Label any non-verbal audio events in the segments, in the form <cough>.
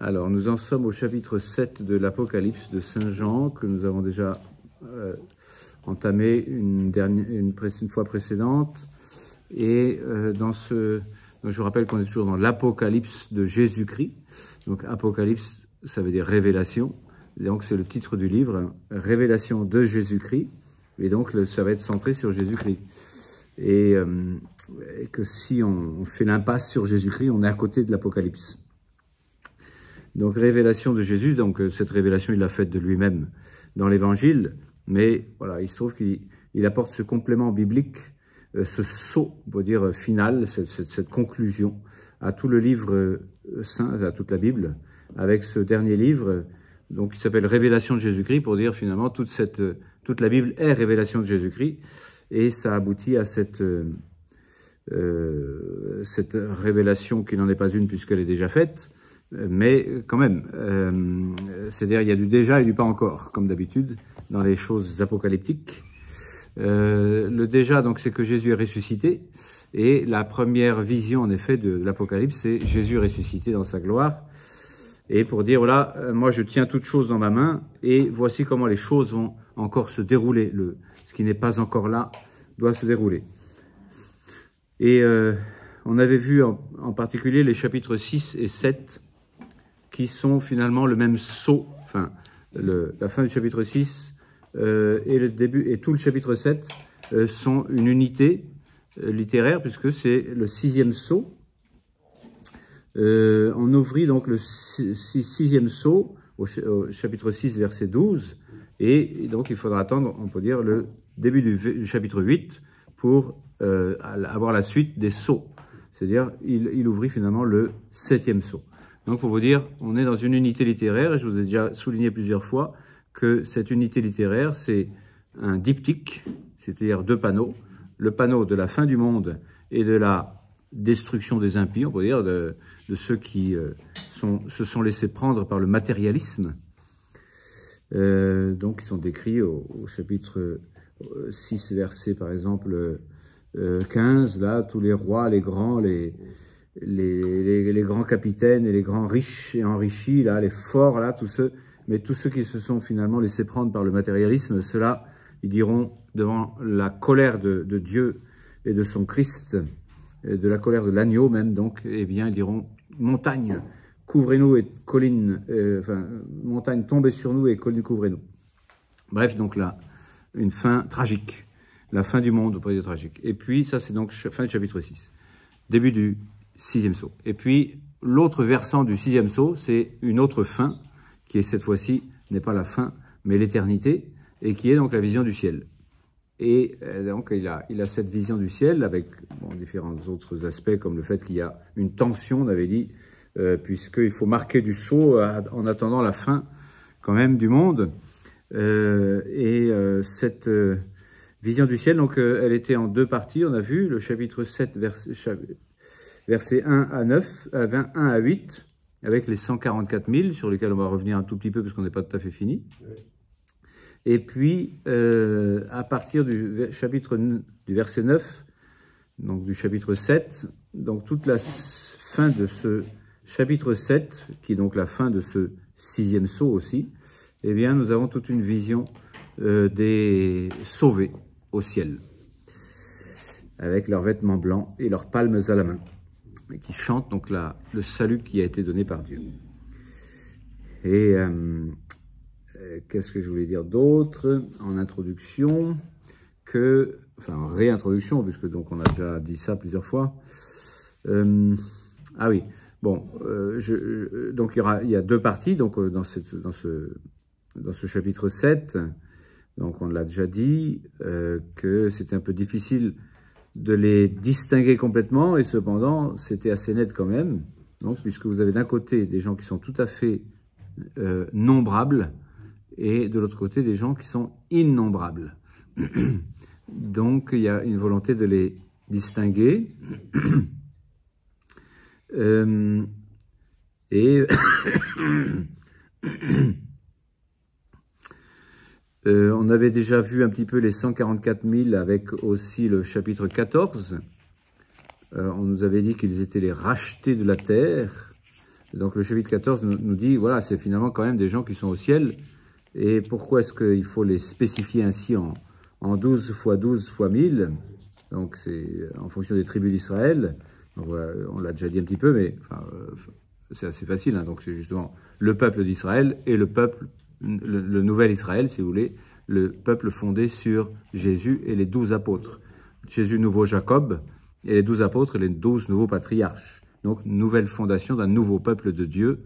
Alors, nous en sommes au chapitre 7 de l'Apocalypse de Saint Jean, que nous avons déjà euh, entamé une, dernière, fois précédente. Et euh, dans ce... je vous rappelle qu'on est toujours dans l'Apocalypse de Jésus-Christ. Donc, Apocalypse, ça veut dire révélation. donc, c'est le titre du livre, Révélation de Jésus-Christ. Et donc, ça va être centré sur Jésus-Christ. Et, euh, que si on fait l'impasse sur Jésus-Christ, on est à côté de l'Apocalypse. Donc révélation de Jésus, donc euh, cette révélation il l'a faite de lui-même dans l'évangile, mais voilà, il se trouve qu'il apporte ce complément biblique, euh, ce saut, on peut dire, final, cette, conclusion à tout le livre euh, saint, à toute la Bible, avec ce dernier livre, donc qui s'appelle Révélation de Jésus-Christ, pour dire finalement toute, la Bible est révélation de Jésus-Christ, et ça aboutit à cette révélation qui n'en est pas une puisqu'elle est déjà faite, mais quand même, euh, c'est-à-dire il y a du déjà et du pas encore, comme d'habitude dans les choses apocalyptiques. Euh, le déjà, donc, c'est que Jésus est ressuscité. Et la première vision, en effet, de, l'Apocalypse, c'est Jésus ressuscité dans sa gloire. Et pour dire, voilà, euh, moi je tiens toutes choses dans ma main, et voici comment les choses vont encore se dérouler. Le, ce qui n'est pas encore là doit se dérouler. Et on avait vu en particulier les chapitres 6 et 7 qui sont finalement le même saut, enfin, la fin du chapitre 6 euh, et, le début, et tout le chapitre 7 euh, sont une unité euh, littéraire, puisque c'est le sixième saut. on ouvrit donc le sixième saut au, chapitre 6, verset 12, et, donc il faudra attendre, on peut dire, le début du, chapitre 8 pour avoir la suite des sauts. C'est-à-dire, il, il, ouvrit finalement le septième saut. Donc pour vous dire, on est dans une unité littéraire, et je vous ai déjà souligné plusieurs fois que cette unité littéraire, c'est un diptyque, c'est-à-dire deux panneaux, le panneau de la fin du monde et de la destruction des impies, on peut dire, de, ceux qui euh, se sont laissés prendre par le matérialisme. Euh, donc, ils sont décrits au, chapitre 6, euh, verset, par exemple, 15, là, tous les rois, les grands, les, les, grands capitaines et les grands riches et enrichis, là, les forts, là, tous ceux, mais tous ceux qui se sont finalement laissés prendre par le matérialisme, ceux-là, ils diront devant la colère de, Dieu et de son Christ, de la colère de l'agneau même, donc, eh bien, ils diront montagne, couvrez-nous et colline, euh, enfin, montagne, tombez sur nous et colline, couvrez-nous. Bref, donc là, une fin tragique, la fin du monde au de tragique. Et puis, ça, c'est donc fin du chapitre 6, début du sixième saut. Et puis, l'autre versant du sixième saut, c'est une autre fin, qui est cette fois-ci, n'est pas la fin, mais l'éternité, et qui est donc la vision du ciel. Et euh, donc, il a, il a cette vision du ciel avec différents autres aspects, comme le fait qu'il y a une tension, on avait dit, euh, puisqu'il faut marquer du saut euh, en attendant la fin, quand même, du monde. et cette vision du ciel, donc, elle était en deux parties, on a vu, le chapitre 7, vers, versets 1 à 9, euh, à 21 à 8, avec les 144 000, sur lesquels on va revenir un tout petit peu, parce qu'on n'est pas tout à fait fini. Et puis, euh, à partir du, chapitre, du verset 9, donc du chapitre 7, donc toute la fin de ce chapitre 7, qui est donc la fin de ce sixième saut aussi, eh bien, nous avons toute une vision euh, des sauvés au ciel, avec leurs vêtements blancs et leurs palmes à la main qui chante donc la, le salut qui a été donné par Dieu. Et euh, euh, qu'est-ce que je voulais dire d'autre en introduction que, enfin en réintroduction, puisque donc on a déjà dit ça plusieurs fois. Euh, ah oui, bon, je, donc il y, aura, il a deux parties donc, dans, cette, dans, ce, dans ce chapitre 7. Donc on l'a déjà dit, que c'était un peu difficile de les distinguer complètement, et cependant, c'était assez net quand même, puisque vous avez d'un côté des gens qui sont tout à fait nombrables, et de l'autre côté des gens qui sont innombrables. donc, il y a une volonté de les distinguer. et euh, on avait déjà vu un petit peu les 144 000 avec aussi le chapitre 14. Euh, on nous avait dit qu'ils étaient les rachetés de la terre. Donc le chapitre 14 nous, dit, voilà, c'est finalement quand même des gens qui sont au ciel. Et pourquoi est-ce qu'il faut les spécifier ainsi en, 12 fois 12 fois 1000 Donc c'est euh, en fonction des tribus d'Israël. on l'a déjà dit un petit peu, mais c'est assez facile. Hein. donc c'est justement le peuple d'Israël et le peuple le, nouvel Israël, si vous voulez, le peuple fondé sur Jésus et les douze apôtres. Jésus nouveau Jacob et les douze apôtres et les douze nouveaux patriarches. Donc, nouvelle fondation d'un nouveau peuple de Dieu,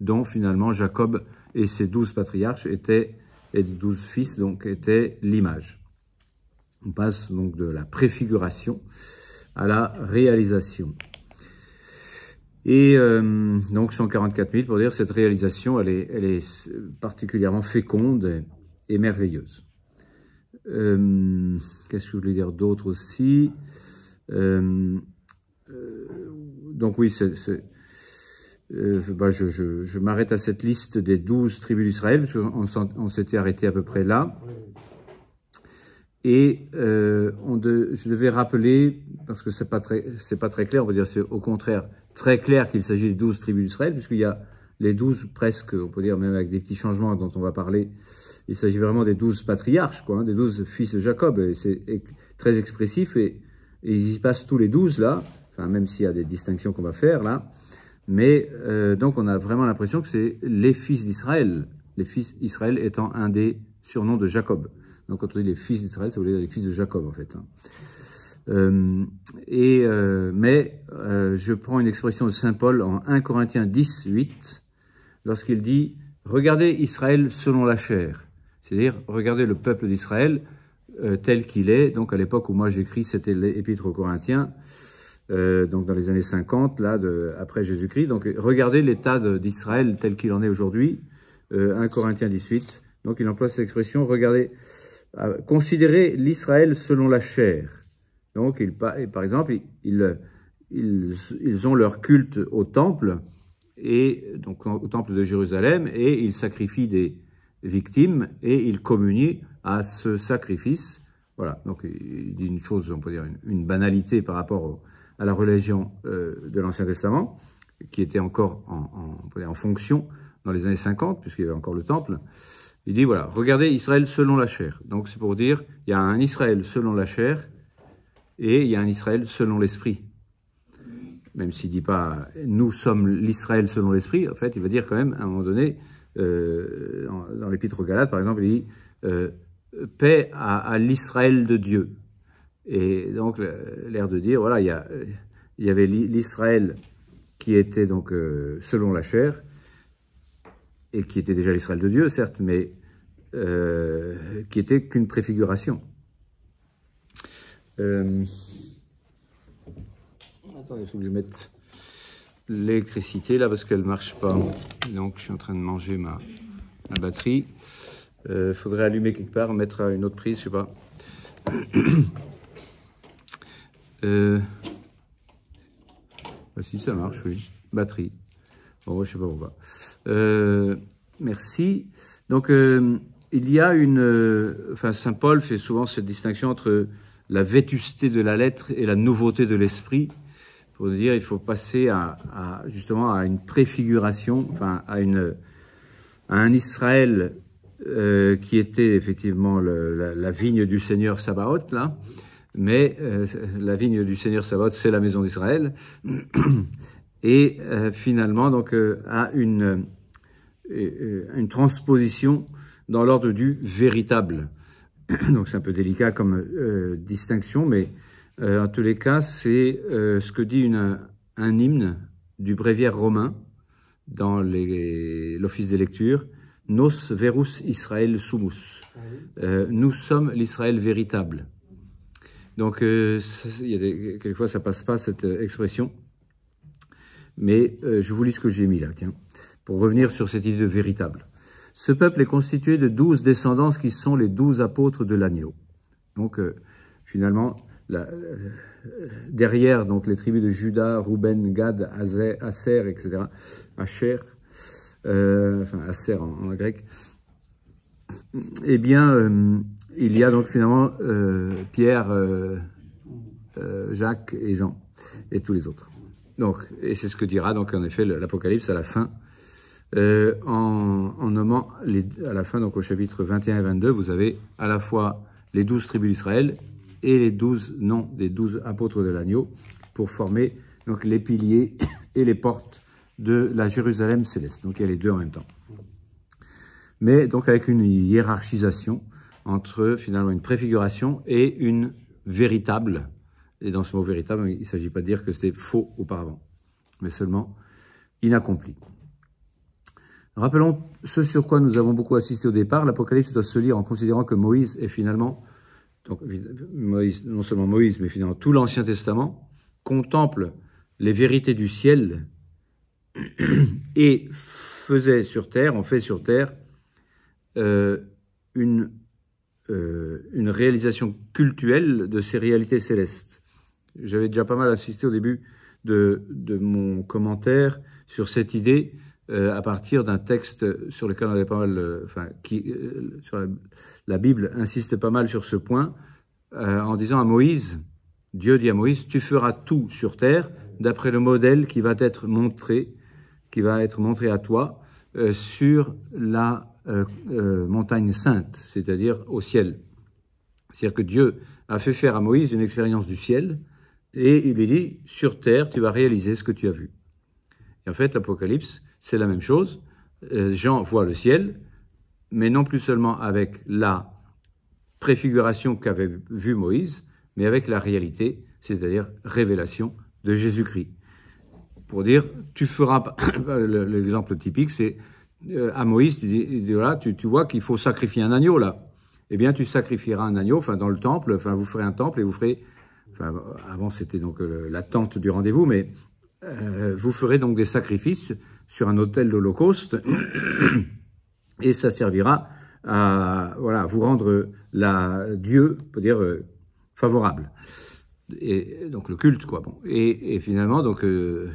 dont finalement Jacob et ses douze patriarches étaient, et douze fils, donc, étaient l'image. On passe donc de la préfiguration à la réalisation. Et euh, donc 144 000 pour dire cette réalisation, elle est, elle est particulièrement féconde et, merveilleuse. Euh, qu'est-ce que je voulais dire d'autre aussi euh, Donc oui, bah, je, m'arrête à cette liste des 12 tribus d'Israël, On s'était arrêté à peu près là. Et on je devais rappeler, parce que ce n'est pas, très, pas très clair, on va dire au contraire très clair qu'il s'agit des douze tribus d'Israël, puisqu'il y a les douze presque, on peut dire même avec des petits changements dont on va parler, il s'agit vraiment des douze patriarches, quoi, hein, des douze fils de Jacob. C'est très expressif et, il ils y passent tous les douze là, enfin, même s'il y a des distinctions qu'on va faire là. Mais euh, donc on a vraiment l'impression que c'est les fils d'Israël, les fils d'Israël étant un des surnoms de Jacob. Donc quand on dit les fils d'Israël, ça veut dire les fils de Jacob en fait. Hein. Euh, et, euh, mais euh, je prends une expression de Saint Paul en 1 Corinthiens 18 lorsqu'il dit « Regardez Israël selon la chair », c'est-à-dire regardez le peuple d'Israël tel qu'il est. Donc à l'époque où moi j'écris, c'était l'épître aux Corinthiens, donc dans les années 50, là, après Jésus-Christ. Donc regardez l'état d'Israël tel qu'il en est aujourd'hui, 1 Corinthiens 18. Donc il emploie cette expression « Regardez, considérez l'Israël selon la chair ». Donc, ils, par exemple, ils, ils, ils, ont leur culte au temple, et, donc au temple de Jérusalem, et ils sacrifient des victimes, et ils communient à ce sacrifice. Voilà, donc il dit une chose, on peut dire une, banalité par rapport à la religion euh, de l'Ancien Testament, qui était encore en, en, en, fonction dans les années 50, puisqu'il y avait encore le temple. Il dit, voilà, regardez Israël selon la chair. Donc c'est pour dire, il y a un Israël selon la chair, et il y a un Israël selon l'esprit. Même s'il ne dit pas « nous sommes l'Israël selon l'esprit », en fait, il va dire quand même, à un moment donné, euh, dans l'épître aux Galates, par exemple, il dit euh, paix à, l'Israël de Dieu ». Et donc, euh, l'air de dire, voilà, il y, avait l'Israël qui était donc selon la chair, et qui était déjà l'Israël de Dieu, certes, mais qui n'était qu'une préfiguration. Euh, Attends, il faut que je mette l'électricité là parce qu'elle ne marche pas. Donc je suis en train de manger ma, batterie. Il euh, faudrait allumer quelque part, mettre à une autre prise, je sais pas. <coughs> Euh, ah, si ça marche, oui. Batterie. Bon, je sais pas pourquoi. Euh, merci. Donc, il y a une... Enfin, Saint Paul fait souvent cette distinction entre la vétusté de la lettre et la nouveauté de l'esprit. Pour dire, il faut passer à, justement à une préfiguration, enfin à, un Israël euh, qui était effectivement la, vigne du Seigneur Sabaoth, là, mais euh, la vigne du Seigneur Sabaoth, c'est la maison d'Israël, <clears throat> et euh, finalement, donc, à une transposition dans l'ordre du véritable. <clears throat> Donc c'est un peu délicat comme euh, distinction, mais euh, en tous les cas, c'est euh, ce que dit un hymne du bréviaire romain dans l'office des lectures, « Nos verus israël sumus ah Nous sommes l'Israël véritable ». Donc, il y a quelquefois, ça passe pas, cette expression. Mais je vous lis ce que j'ai mis là, tiens, pour revenir sur cette idée de véritable. Ce peuple est constitué de douze descendants qui sont les douze apôtres de l'agneau. Donc, euh, finalement, euh, derrière donc, les tribus de Juda, Ruben, Gad, Aser, etc., Asher, euh, enfin Aser en, grec, eh bien, il y a donc finalement Pierre, Jacques et Jean et tous les autres. Donc, et c'est ce que dira donc en effet l'Apocalypse à la fin euh, en, nommant les, à la fin, donc au chapitre 21 et 22, vous avez à la fois les douze tribus d'Israël et les douze noms des douze apôtres de l'agneau pour former donc les piliers <coughs> et les portes de la Jérusalem céleste. Donc il y a les deux en même temps. Mais donc avec une hiérarchisation entre finalement une préfiguration et une véritable. Et dans ce mot véritable, il ne s'agit pas de dire que c'était faux auparavant, mais seulement inaccompli. Rappelons ce sur quoi nous avons beaucoup assisté au départ. L'Apocalypse doit se lire en considérant que Moïse est finalement, donc Moïse, non seulement Moïse, mais finalement tout l'Ancien Testament, contemple les vérités du ciel <clears throat> et faisait sur terre, on fait sur terre, euh, euh, une, réalisation cultuelle de ces réalités célestes. J'avais déjà pas mal assisté au début de, de mon commentaire sur cette idée euh, à partir d'un texte sur lequel on avait pas euh, enfin, qui, euh, la, la, Bible insiste pas mal sur ce point, en disant à Moïse, Dieu dit à Moïse, tu feras tout sur terre d'après le modèle qui va être montré, qui va être montré à toi sur la montagne sainte, c'est-à-dire au ciel. C'est-à-dire que Dieu a fait faire à Moïse une expérience du ciel et il lui dit, sur terre, tu vas réaliser ce que tu as vu. Et en fait, l'Apocalypse, c'est la même chose. Euh, Jean voit le ciel, mais non plus seulement avec la préfiguration qu'avait vue Moïse, mais avec la réalité, c'est-à-dire révélation de Jésus-Christ. Pour dire, tu feras, <coughs> l'exemple typique, c'est euh, à Moïse, tu, tu, vois qu'il faut sacrifier un agneau là. Eh bien, tu sacrifieras un agneau, enfin dans le temple, enfin vous ferez un temple et vous ferez, avant c'était donc euh, tente du rendez-vous, mais vous ferez donc des sacrifices sur un hôtel d'Holocauste <clears throat> et ça servira à voilà, vous rendre la Dieu, peut dire, euh, favorable. Et donc le culte, quoi. Bon. Et, finalement, donc, euh,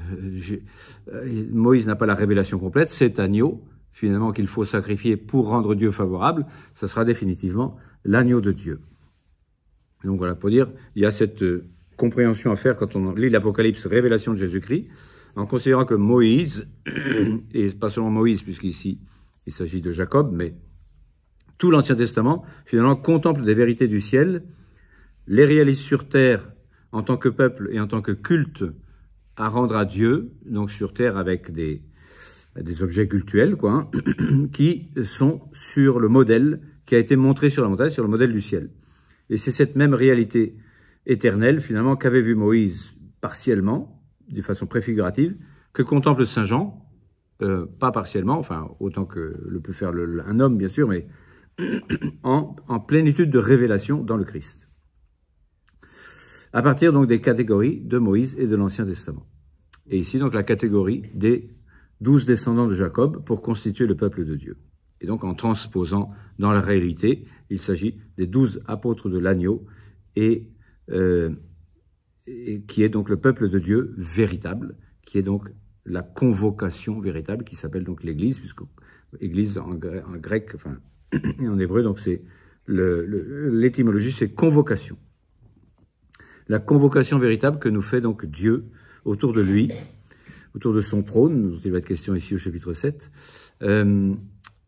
euh, Moïse n'a pas la révélation complète, cet agneau, finalement, qu'il faut sacrifier pour rendre Dieu favorable, ça sera définitivement l'agneau de Dieu. Donc voilà, pour dire, il y a cette compréhension à faire quand on lit l'Apocalypse, révélation de Jésus-Christ, en considérant que Moïse, <clears throat> et pas seulement Moïse, puisqu'ici il s'agit de Jacob, mais tout l'Ancien Testament, finalement, contemple des vérités du ciel, les réalise sur terre en tant que peuple et en tant que culte à rendre à Dieu, donc sur terre avec des, objets cultuels, quoi, <clears throat> qui sont sur le modèle qui a été montré sur la montagne, sur le modèle du ciel. Et c'est cette même réalité éternelle, finalement, qu'avait vu Moïse partiellement, de façon préfigurative, que contemple Saint Jean, euh, pas partiellement, enfin autant que le peut faire un homme bien sûr, mais <coughs> en, plénitude de révélation dans le Christ. À partir donc des catégories de Moïse et de l'Ancien Testament. Et ici donc la catégorie des douze descendants de Jacob pour constituer le peuple de Dieu. Et donc en transposant dans la réalité, il s'agit des douze apôtres de l'agneau et euh, qui est donc le peuple de Dieu véritable, qui est donc la convocation véritable, qui s'appelle donc l'Église, puisque Église en, grec, en enfin, et <clears throat> en hébreu, donc c'est l'étymologie, c'est convocation. La convocation véritable que nous fait donc Dieu autour de lui, autour de son trône, dont il va être question ici au chapitre 7. Euh,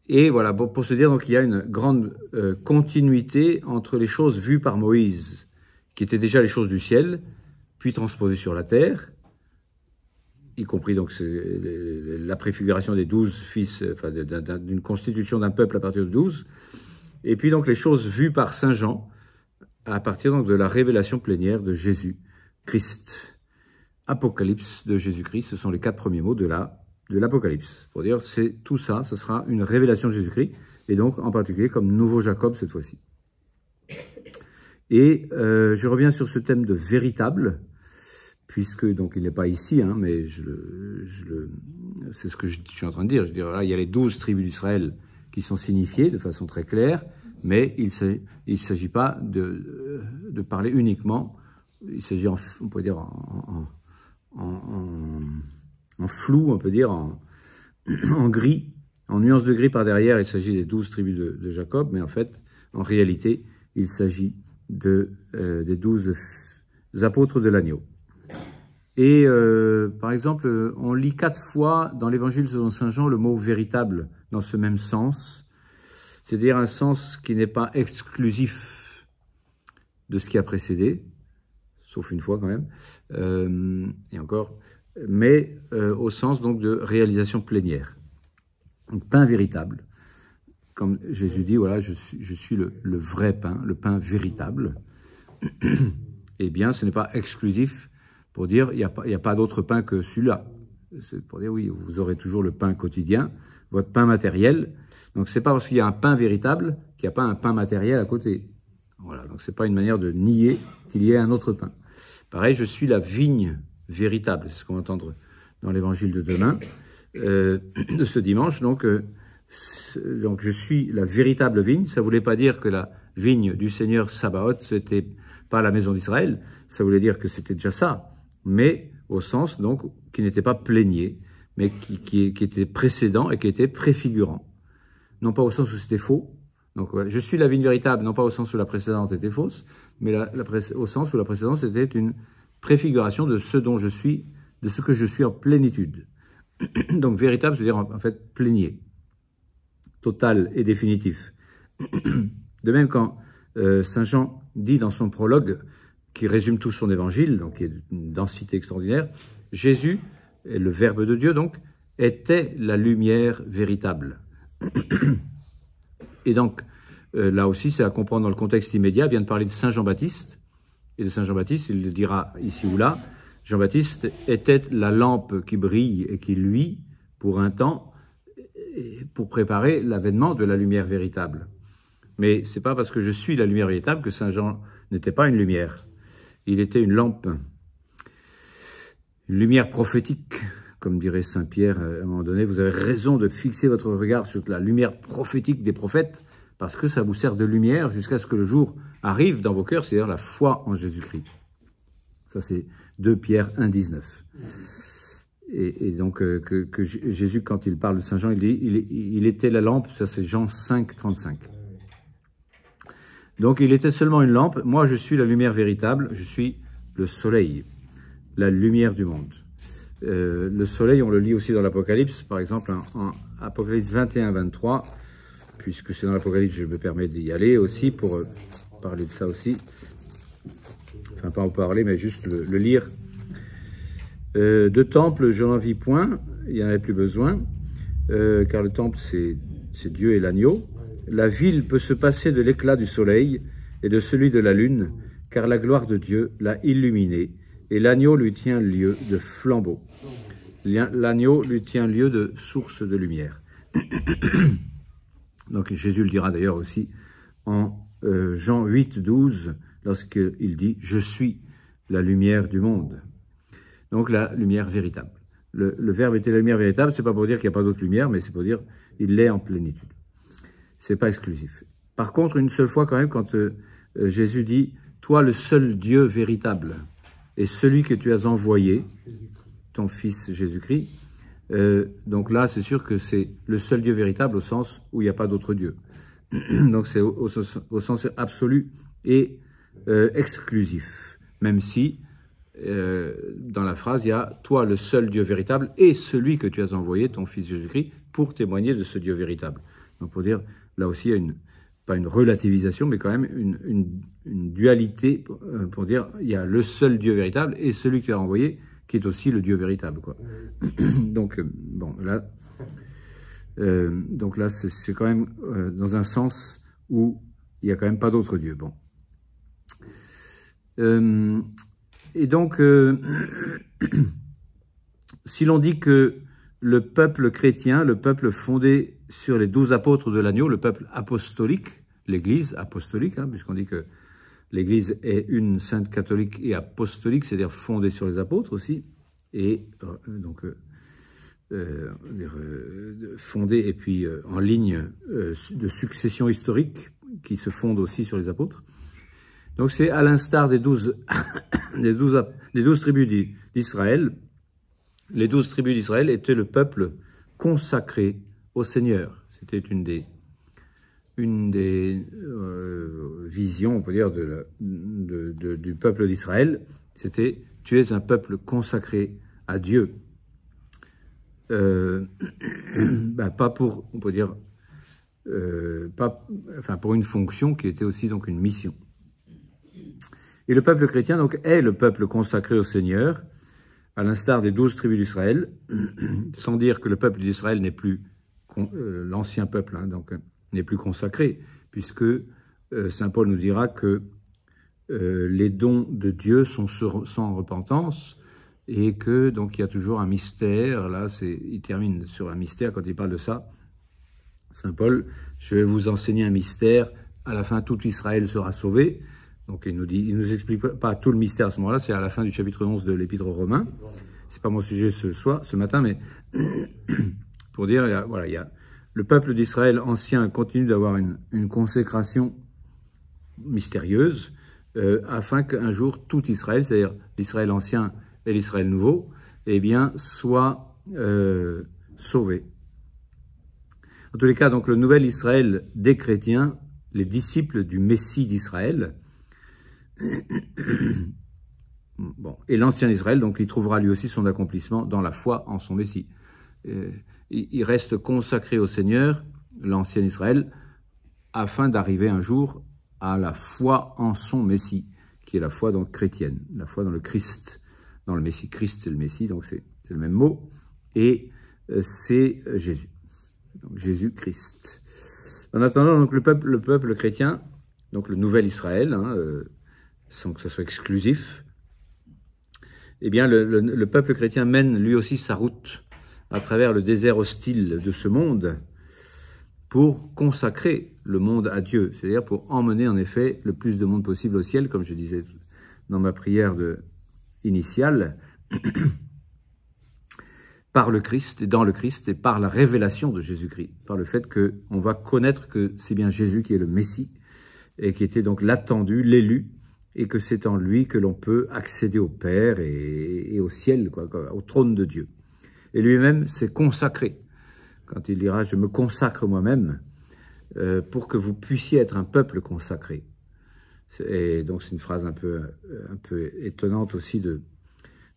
et voilà, pour, se dire, donc, y a une grande euh, continuité entre les choses vues par Moïse, qui étaient déjà les choses du ciel, puis transposé sur la terre, y compris donc la préfiguration des douze fils, enfin, d'une constitution d'un peuple à partir de douze, et puis donc les choses vues par Saint Jean à partir donc de la révélation plénière de Jésus Christ. Apocalypse de Jésus-Christ, ce sont les quatre premiers mots de de l'Apocalypse. Pour dire, c'est tout ça, ce sera une révélation de Jésus-Christ, et donc en particulier comme nouveau Jacob cette fois-ci. Et euh, je reviens sur ce thème de véritable, puisque, donc il n'est pas ici, hein, mais je, c'est ce que je, suis en train de dire, je dirais, là, il y a les douze tribus d'Israël qui sont signifiées de façon très claire, mais il ne s'agit pas de, parler uniquement, il s'agit, on peut dire, en, flou, on peut dire, en, <clears throat> gris, en nuance de gris par derrière, il s'agit des douze tribus de, Jacob, mais en fait, en réalité, il s'agit euh, des douze apôtres de l'agneau. Et euh, par exemple, euh, on lit quatre fois dans l'évangile selon Saint Jean le mot véritable dans ce même sens, c'est-à-dire un sens qui n'est pas exclusif de ce qui a précédé, sauf une fois quand même, euh, et encore, mais au sens donc de réalisation plénière, donc pain véritable. Comme Jésus dit, voilà, je suis, le, le vrai pain, le pain véritable. <clears throat> eh bien, ce n'est pas exclusif pour dire il n'y a pas, d'autre pain que celui-là. C'est pour dire oui, vous aurez toujours le pain quotidien, votre pain matériel. Donc ce n'est pas parce qu'il y a un pain véritable qu'il n'y a pas un pain matériel à côté. Voilà, donc ce n'est pas une manière de nier qu'il y ait un autre pain. Pareil, je suis la vigne véritable, c'est ce qu'on va entendre dans l'évangile de demain, euh, <clears throat> de ce dimanche. Donc, euh, donc je suis la véritable vigne. Ça voulait pas dire que la vigne du Seigneur Sabaoth, n'était pas la maison d'Israël. Ça voulait dire que c'était déjà ça mais au sens donc qui n'était pas plaigné, mais qui, était précédent et qui était préfigurant. Non pas au sens où c'était faux, donc je suis la vie véritable, non pas au sens où la précédente était fausse, mais au sens où la précédente était une préfiguration de ce dont je suis, de ce que je suis en plénitude. <clears throat> Donc véritable, c'est-à-dire en, fait plénier, total et définitif. <clears throat> De même quand euh, Saint Jean dit dans son prologue qui résume tout son évangile, donc qui est d'une densité extraordinaire, Jésus, le Verbe de Dieu donc, était la lumière véritable. Et donc, euh, là aussi, c'est à comprendre dans le contexte immédiat, vient de parler de Saint Jean-Baptiste, et de Saint Jean-Baptiste, il le dira ici ou là, Jean-Baptiste était la lampe qui brille et qui lui, pour un temps, pour préparer l'avènement de la lumière véritable. Mais c'est pas parce que je suis la lumière véritable que Saint Jean n'était pas une lumière. Il était une lampe, une lumière prophétique, comme dirait Saint Pierre euh, à un moment donné. Vous avez raison de fixer votre regard sur la lumière prophétique des prophètes, parce que ça vous sert de lumière jusqu'à ce que le jour arrive dans vos cœurs, c'est-à-dire la foi en Jésus-Christ. Ça, c'est 2 Pierre 1, 19. Et, et donc, euh, que, Jésus, quand il parle de Saint Jean, il dit il, était la lampe, ça c'est Jean 5, 35. Donc il était seulement une lampe. Moi, je suis la lumière véritable. Je suis le soleil, la lumière du monde. Euh, le soleil, on le lit aussi dans l'Apocalypse, par exemple, en, Apocalypse 21-23, puisque c'est dans l'Apocalypse, je me permets d'y aller aussi pour euh, parler de ça aussi. Enfin, pas en parler, mais juste le, lire. Deux de temple, je n'en vis point, il n'y en avait plus besoin, euh, car le temple, c'est Dieu et l'agneau la ville peut se passer de l'éclat du soleil et de celui de la lune, car la gloire de Dieu l'a illuminée, et l'agneau lui tient lieu de flambeau. L'agneau lui tient lieu de source de lumière. <coughs> Donc Jésus le dira d'ailleurs aussi en euh, Jean 8, 12, lorsqu'il dit « Je suis la lumière du monde ». Donc la lumière véritable. Le, verbe était la lumière véritable, c'est pas pour dire qu'il n'y a pas d'autre lumière, mais c'est pour dire il l'est en plénitude c'est pas exclusif. Par contre, une seule fois quand même, quand euh, euh, Jésus dit « Toi, le seul Dieu véritable, et celui que tu as envoyé, ton Fils Jésus-Christ euh, donc là, c'est sûr que c'est le seul Dieu véritable au sens où il n'y a pas d'autre Dieu. <clears throat> donc c'est au, sens absolu et exclusif, même si dans la phrase, il y a « toi le seul Dieu véritable et celui que tu as envoyé, ton Fils Jésus-Christ, pour témoigner de ce Dieu véritable ». Donc pour dire là aussi, il y a une, pas une relativisation, mais quand même une, dualité euh, pour, dire il y a le seul Dieu véritable et celui qui a renvoyé, qui est aussi le Dieu véritable. Quoi. <clears throat> donc, euh, bon, là, euh, donc là c'est quand même dans un sens où il n'y a quand même pas d'autre Dieu. Bon. et donc, <clears throat> si l'on dit que le peuple chrétien, le peuple fondé sur les douze apôtres de l'agneau, le peuple apostolique, l'Église apostolique, hein, puisqu'on dit que l'Église est une sainte catholique et apostolique, c'est-à-dire fondée sur les apôtres aussi, et euh, donc euh, euh, fondée et puis en ligne de succession historique qui se fonde aussi sur les apôtres. Donc c'est à l'instar des <coughs> des douze tribus d'Israël. Les douze tribus d'Israël étaient le peuple consacré au Seigneur. C'était une des, euh, visions, on peut dire, du peuple d'Israël. C'était tu es un peuple consacré à Dieu. Euh, <clears throat> bah, pas pour, on peut dire, euh, pas, enfin pour une fonction qui était aussi donc une mission. Et le peuple chrétien donc est le peuple consacré au Seigneur, à l'instar des douze tribus d'Israël, <clears throat> sans dire que le peuple d'Israël n'est plus euh, l'ancien peuple, hein, donc euh, n'est plus consacré, puisque euh, saint Paul nous dira que les dons de Dieu sont sans repentance et que donc il y a toujours un mystère. Là, il termine sur un mystère quand il parle de ça. Saint Paul, je vais vous enseigner un mystère. À la fin, tout Israël sera sauvé. Donc il nous dit, nous explique pas tout le mystère à ce moment-là. C'est à la fin du chapitre 11 de l'Épître aux Romains. C'est pas mon sujet ce soir, ce matin, mais <clears throat> pour dire, voilà, il y a, le peuple d'Israël ancien continue d'avoir une, consécration mystérieuse, euh, afin qu'un jour tout Israël, c'est-à-dire l'Israël ancien et l'Israël nouveau, eh bien, soit euh, sauvé. En tous les cas, donc le nouvel Israël des chrétiens, les disciples du Messie d'Israël, <coughs> bon, et l'ancien Israël, donc il trouvera lui aussi son accomplissement dans la foi en son Messie. Euh, il reste consacré au Seigneur, l'ancien Israël, afin d'arriver un jour à la foi en son Messie, qui est la foi donc chrétienne, la foi dans le Christ, dans le Messie. Christ, c'est le Messie, donc c'est le même mot, et euh, c'est Jésus, Jésus-Christ. En attendant, donc le peuple, le peuple chrétien, donc le nouvel Israël, hein, euh, sans que ce soit exclusif, eh bien le, peuple chrétien mène lui aussi sa route à travers le désert hostile de ce monde pour consacrer le monde à Dieu, c'est-à-dire pour emmener en effet le plus de monde possible au ciel, comme je disais dans ma prière de, initiale, <clears throat> par le Christ et dans le Christ et par la révélation de Jésus-Christ, par le fait qu'on va connaître que c'est bien Jésus qui est le Messie et qui était donc l'attendu, l'élu, et que c'est en lui que l'on peut accéder au Père et, et au ciel, quoi, au trône de Dieu et lui-même s'est consacré. Quand il dira « je me consacre moi-même euh, pour que vous puissiez être un peuple consacré ». Et donc c'est une phrase un peu, un peu étonnante aussi de,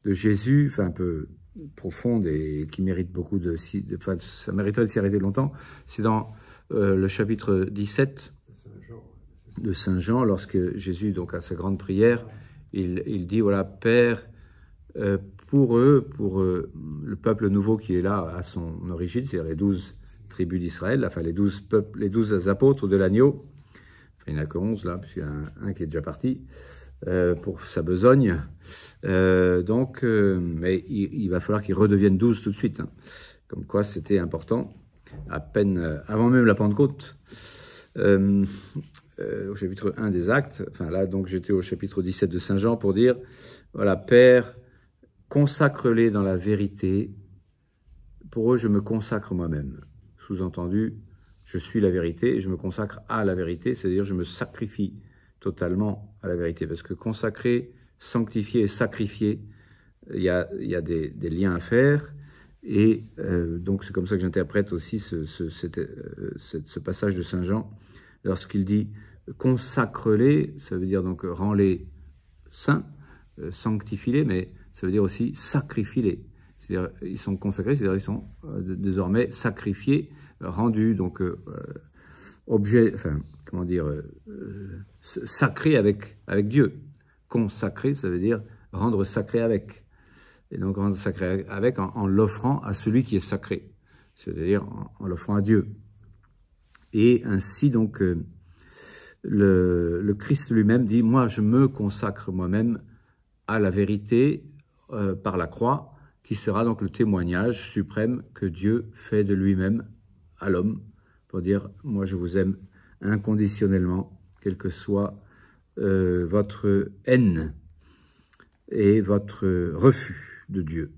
de Jésus, enfin un peu profonde et qui mérite beaucoup de... de enfin, ça mériterait de s'y arrêter longtemps. C'est dans euh, le chapitre 17 de Saint Jean, lorsque Jésus, donc à sa grande prière, il, il dit, voilà, Père, euh, pour eux, pour euh, le peuple nouveau qui est là à son origine, c'est-à-dire les douze tribus d'Israël, enfin les douze, peuples, les douze apôtres de l'agneau, enfin, il n'y en a que onze là, puisqu'il y en a un, qui est déjà parti, euh, pour sa besogne. Euh, donc, mais il, va falloir qu'ils redeviennent douze tout de suite, hein. comme quoi c'était important, à peine avant même la Pentecôte. au chapitre 1 des actes, enfin là donc j'étais au chapitre 17 de Saint Jean pour dire, voilà Père, consacre-les dans la vérité. Pour eux, je me consacre moi-même. Sous-entendu, je suis la vérité et je me consacre à la vérité, c'est-à-dire je me sacrifie totalement à la vérité. Parce que consacrer, sanctifier sacrifier, il y a, des, liens à faire. Et euh, donc c'est comme ça que j'interprète aussi euh, ce, passage de Saint Jean, lorsqu'il dit « consacre-les », ça veut dire donc « rends-les saints euh, »,« sanctifie-les », mais ça veut dire aussi sacrifier C'est-à-dire, ils sont consacrés, c'est-à-dire, ils sont euh, désormais sacrifiés, rendus, donc, euh, euh, objets, objet, enfin, comment dire, sacrés sacré avec, avec Dieu. Consacrer, ça veut dire rendre sacré avec. Et donc, rendre sacré avec en, l'offrant à celui qui est sacré, c'est-à-dire en, l'offrant à Dieu. Et ainsi, donc, le, le, Christ lui-même dit, moi, je me consacre moi-même à la vérité, euh, par la croix, qui sera donc le témoignage suprême que Dieu fait de lui-même à l'homme, pour dire « moi je vous aime inconditionnellement, quel que soit euh, votre haine et votre refus de Dieu ».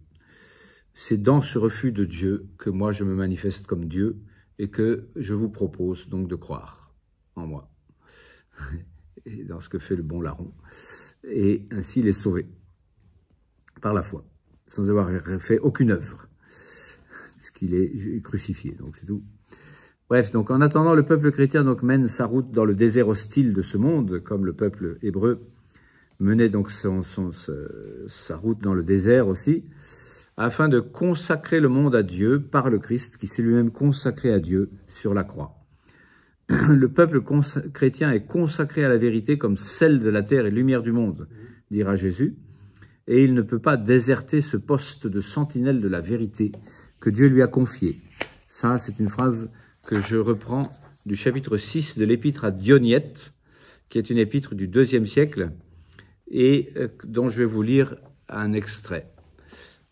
C'est dans ce refus de Dieu que moi je me manifeste comme Dieu et que je vous propose donc de croire en moi, <laughs> et dans ce que fait le bon larron, et ainsi les sauvé par la foi, sans avoir fait aucune œuvre, puisqu'il est crucifié, donc c'est tout. Bref, donc en attendant, le peuple chrétien donc mène sa route dans le désert hostile de ce monde, comme le peuple hébreu menait donc son, sa route dans le désert aussi, afin de consacrer le monde à Dieu par le Christ, qui s'est lui-même consacré à Dieu sur la croix. <clears throat> Le peuple chrétien est consacré à la vérité comme celle de la terre et lumière du monde, dira Jésus et il ne peut pas déserter ce poste de sentinelle de la vérité que Dieu lui a confié. Ça, c'est une phrase que je reprends du chapitre 6 de l'épître à Dioniette, qui est une épître du deuxième siècle, et euh, dont je vais vous lire un extrait.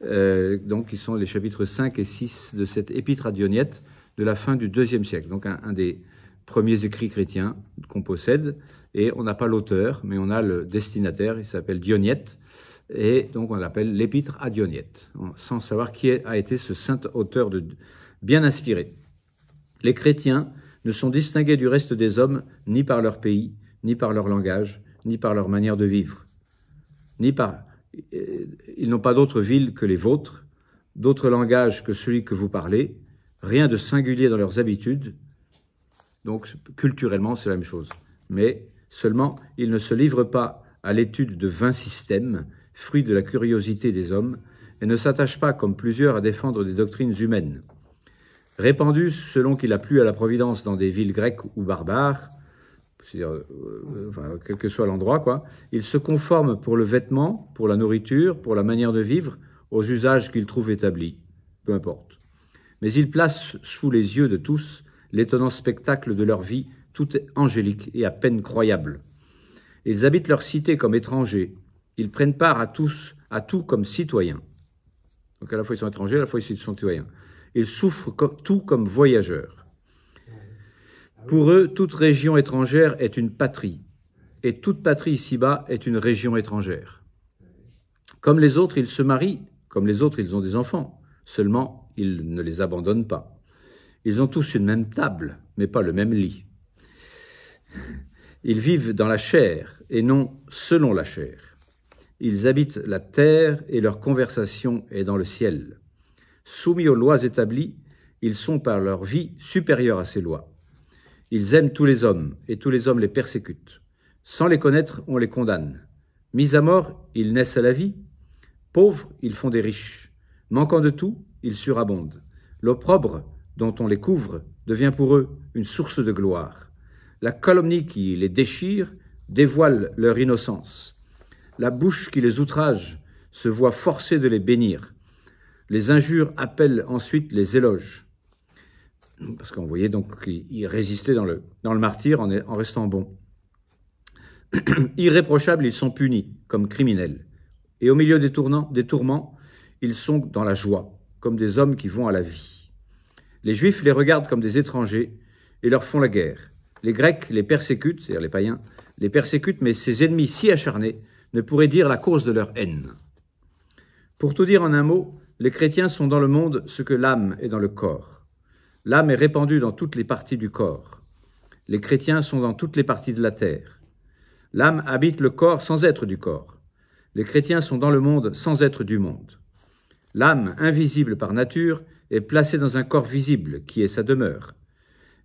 Euh, donc, qui sont les chapitres 5 et 6 de cette épître à Dioniette de la fin du deuxième siècle, donc un, des premiers écrits chrétiens qu'on possède, et on n'a pas l'auteur, mais on a le destinataire, il s'appelle Dioniette et donc on l'appelle l'épître à Dioniette, sans savoir qui a été ce saint auteur de, bien inspiré. Les chrétiens ne sont distingués du reste des hommes ni par leur pays, ni par leur langage, ni par leur manière de vivre, ni par... Euh, ils n'ont pas d'autres villes que les vôtres, d'autres langages que celui que vous parlez, rien de singulier dans leurs habitudes, donc culturellement c'est la même chose, mais seulement ils ne se livrent pas à l'étude de vingt systèmes fruit de la curiosité des hommes, et ne s'attache pas, comme plusieurs, à défendre des doctrines humaines. Répandus selon qu'il a plu à la Providence dans des villes grecques ou barbares, cest euh, quel que soit l'endroit, quoi, il se conforme pour le vêtement, pour la nourriture, pour la manière de vivre, aux usages qu'il trouve établis, peu importe. Mais il place sous les yeux de tous l'étonnant spectacle de leur vie, tout angélique et à peine croyable. Ils habitent leur cité comme étrangers, ils prennent part à tous, à tout comme citoyens. Donc à la fois ils sont étrangers, à la fois ils sont citoyens. Ils souffrent tout comme voyageurs. Pour eux, toute région étrangère est une patrie, et toute patrie ici-bas est une région étrangère. Comme les autres, ils se marient, comme les autres, ils ont des enfants, seulement ils ne les abandonnent pas. Ils ont tous une même table, mais pas le même lit. Ils vivent dans la chair et non selon la chair. Ils habitent la terre et leur conversation est dans le ciel. Soumis aux lois établies, ils sont par leur vie supérieurs à ces lois. Ils aiment tous les hommes, et tous les hommes les persécutent. Sans les connaître, on les condamne. Mis à mort, ils naissent à la vie. Pauvres, ils font des riches. Manquant de tout, ils surabondent. L'opprobre, dont on les couvre, devient pour eux une source de gloire. La calomnie qui les déchire dévoile leur innocence. La bouche qui les outrage se voit forcée de les bénir. Les injures appellent ensuite les éloges. Parce qu'on voyait donc qu'ils résistaient dans le, dans le martyr en, restant bons. <clears throat> « Irréprochables, ils sont punis comme criminels. Et au milieu des, des tourments, ils sont dans la joie, comme des hommes qui vont à la vie. Les Juifs les regardent comme des étrangers et leur font la guerre. Les Grecs les persécutent, c'est-à-dire les païens, les persécutent, mais ces ennemis si acharnés ne pourraient dire la cause de leur haine. Pour tout dire en un mot, les chrétiens sont dans le monde ce que l'âme est dans le corps. L'âme est répandue dans toutes les parties du corps. Les chrétiens sont dans toutes les parties de la terre. L'âme habite le corps sans être du corps. Les chrétiens sont dans le monde sans être du monde. L'âme, invisible par nature, est placée dans un corps visible, qui est sa demeure.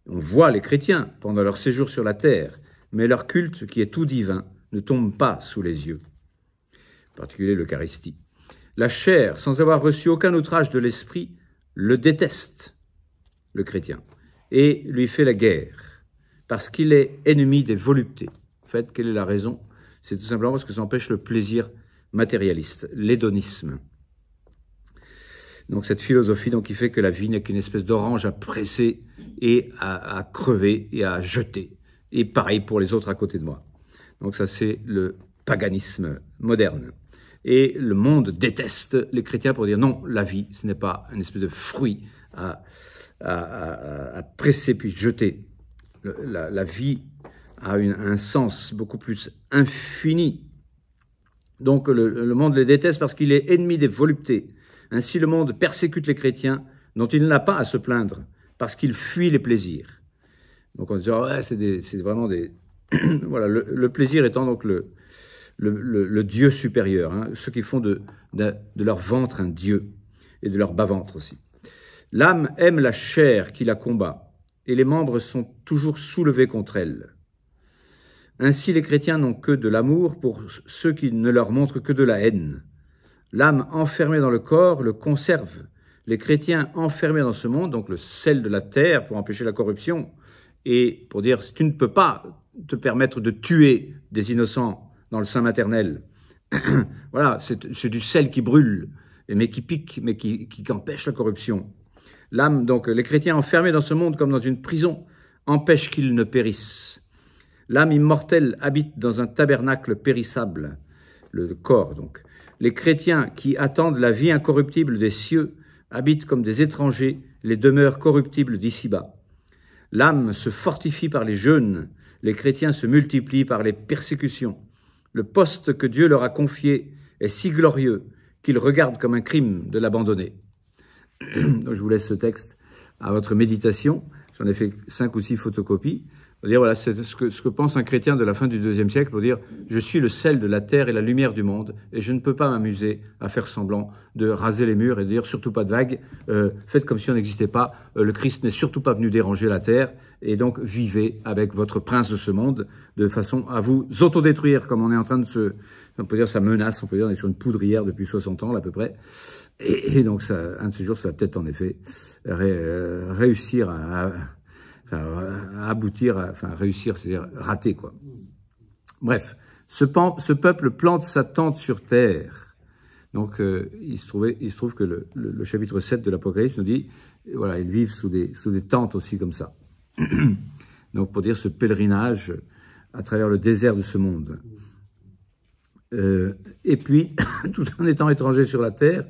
On voit les chrétiens pendant leur séjour sur la terre, mais leur culte, qui est tout divin, ne tombe pas sous les yeux, en particulier l'Eucharistie. La chair, sans avoir reçu aucun outrage de l'esprit, le déteste, le chrétien, et lui fait la guerre, parce qu'il est ennemi des voluptés. En fait, quelle est la raison C'est tout simplement parce que ça empêche le plaisir matérialiste, l'hédonisme. Donc cette philosophie donc, qui fait que la vie n'est qu'une espèce d'orange à presser et à, à crever et à jeter. Et pareil pour les autres à côté de moi. Donc ça, c'est le paganisme moderne. Et le monde déteste les chrétiens pour dire non, la vie, ce n'est pas une espèce de fruit à, presser puis jeter. la, vie a un sens beaucoup plus infini. Donc le, monde les déteste parce qu'il est ennemi des voluptés. Ainsi, le monde persécute les chrétiens dont il n'a pas à se plaindre parce qu'il fuit les plaisirs. Donc on dit, ah ouais, c'est vraiment des, <clears throat> voilà, le, plaisir étant donc le, Dieu supérieur, hein, ceux qui font de, de, leur ventre un Dieu, et de leur bas-ventre aussi. L'âme aime la chair qui la combat, et les membres sont toujours soulevés contre elle. Ainsi les chrétiens n'ont que de l'amour pour ceux qui ne leur montrent que de la haine. L'âme enfermée dans le corps le conserve. Les chrétiens enfermés dans ce monde, donc le sel de la terre pour empêcher la corruption, et pour dire si tu ne peux pas te permettre de tuer des innocents dans le sein maternel. <clears throat> voilà, c'est du sel qui brûle, mais qui pique, mais qui, empêche la corruption. L'âme, donc, les chrétiens enfermés dans ce monde comme dans une prison, empêchent qu'ils ne périssent. L'âme immortelle habite dans un tabernacle périssable, le corps donc. Les chrétiens qui attendent la vie incorruptible des cieux habitent comme des étrangers les demeures corruptibles d'ici-bas. L'âme se fortifie par les jeûnes, les chrétiens se multiplient par les persécutions. Le poste que Dieu leur a confié est si glorieux qu'ils regardent comme un crime de l'abandonner. <clears throat> Je vous laisse ce texte à votre méditation. J'en ai fait cinq ou six photocopies dire, voilà, c'est ce que, pense un chrétien de la fin du deuxième siècle pour dire je suis le sel de la terre et la lumière du monde, et je ne peux pas m'amuser à faire semblant de raser les murs et de dire surtout pas de vagues, euh, faites comme si on n'existait pas, euh, le Christ n'est surtout pas venu déranger la terre, et donc vivez avec votre prince de ce monde de façon à vous autodétruire, comme on est en train de se. On peut dire ça menace, on peut dire on est sur une poudrière depuis 60 ans à peu près. Et, donc, ça, un de ces jours, ça va peut-être en effet euh, réussir à enfin, aboutir, enfin, réussir, c'est-à-dire rater, quoi. Bref, ce, peuple plante sa tente sur terre. Donc, euh, il, se trouve que le, chapitre 7 de l'Apocalypse nous dit, voilà, ils vivent sous des, tentes aussi comme ça. <clears throat> Donc, pour dire ce pèlerinage à travers le désert de ce monde. Euh, et puis, <clears throat> tout en étant étranger sur la terre,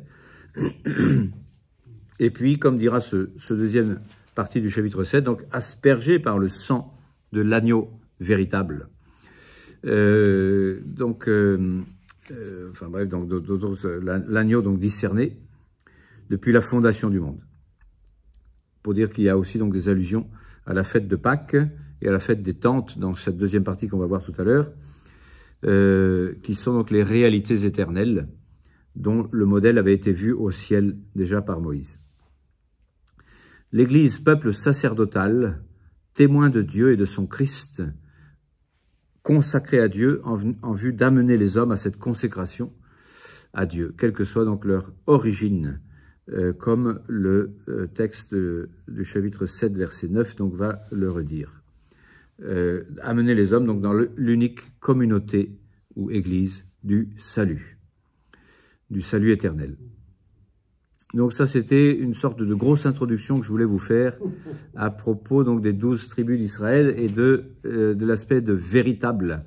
<clears throat> et puis, comme dira ce deuxième partie du chapitre 7, donc aspergé par le sang de l'agneau véritable. Euh, donc, euh, euh, enfin bref, donc l'agneau donc discerné depuis la fondation du monde. Pour dire qu'il y a aussi donc des allusions à la fête de Pâques et à la fête des tentes dans cette deuxième partie qu'on va voir tout à l'heure, qui sont donc les réalités éternelles dont le modèle avait été vu au ciel déjà par Moïse l'Église, peuple sacerdotal, témoin de Dieu et de son Christ, consacré à Dieu en, vue d'amener les hommes à cette consécration à Dieu, quelle que soit donc leur origine, euh, comme le euh, texte du chapitre 7, verset 9, donc va le redire. Euh, amener les hommes donc dans l'unique communauté ou église du salut, du salut éternel. Donc ça, c'était une sorte de grosse introduction que je voulais vous faire à propos donc des douze tribus d'Israël et de, euh, de l'aspect de véritable,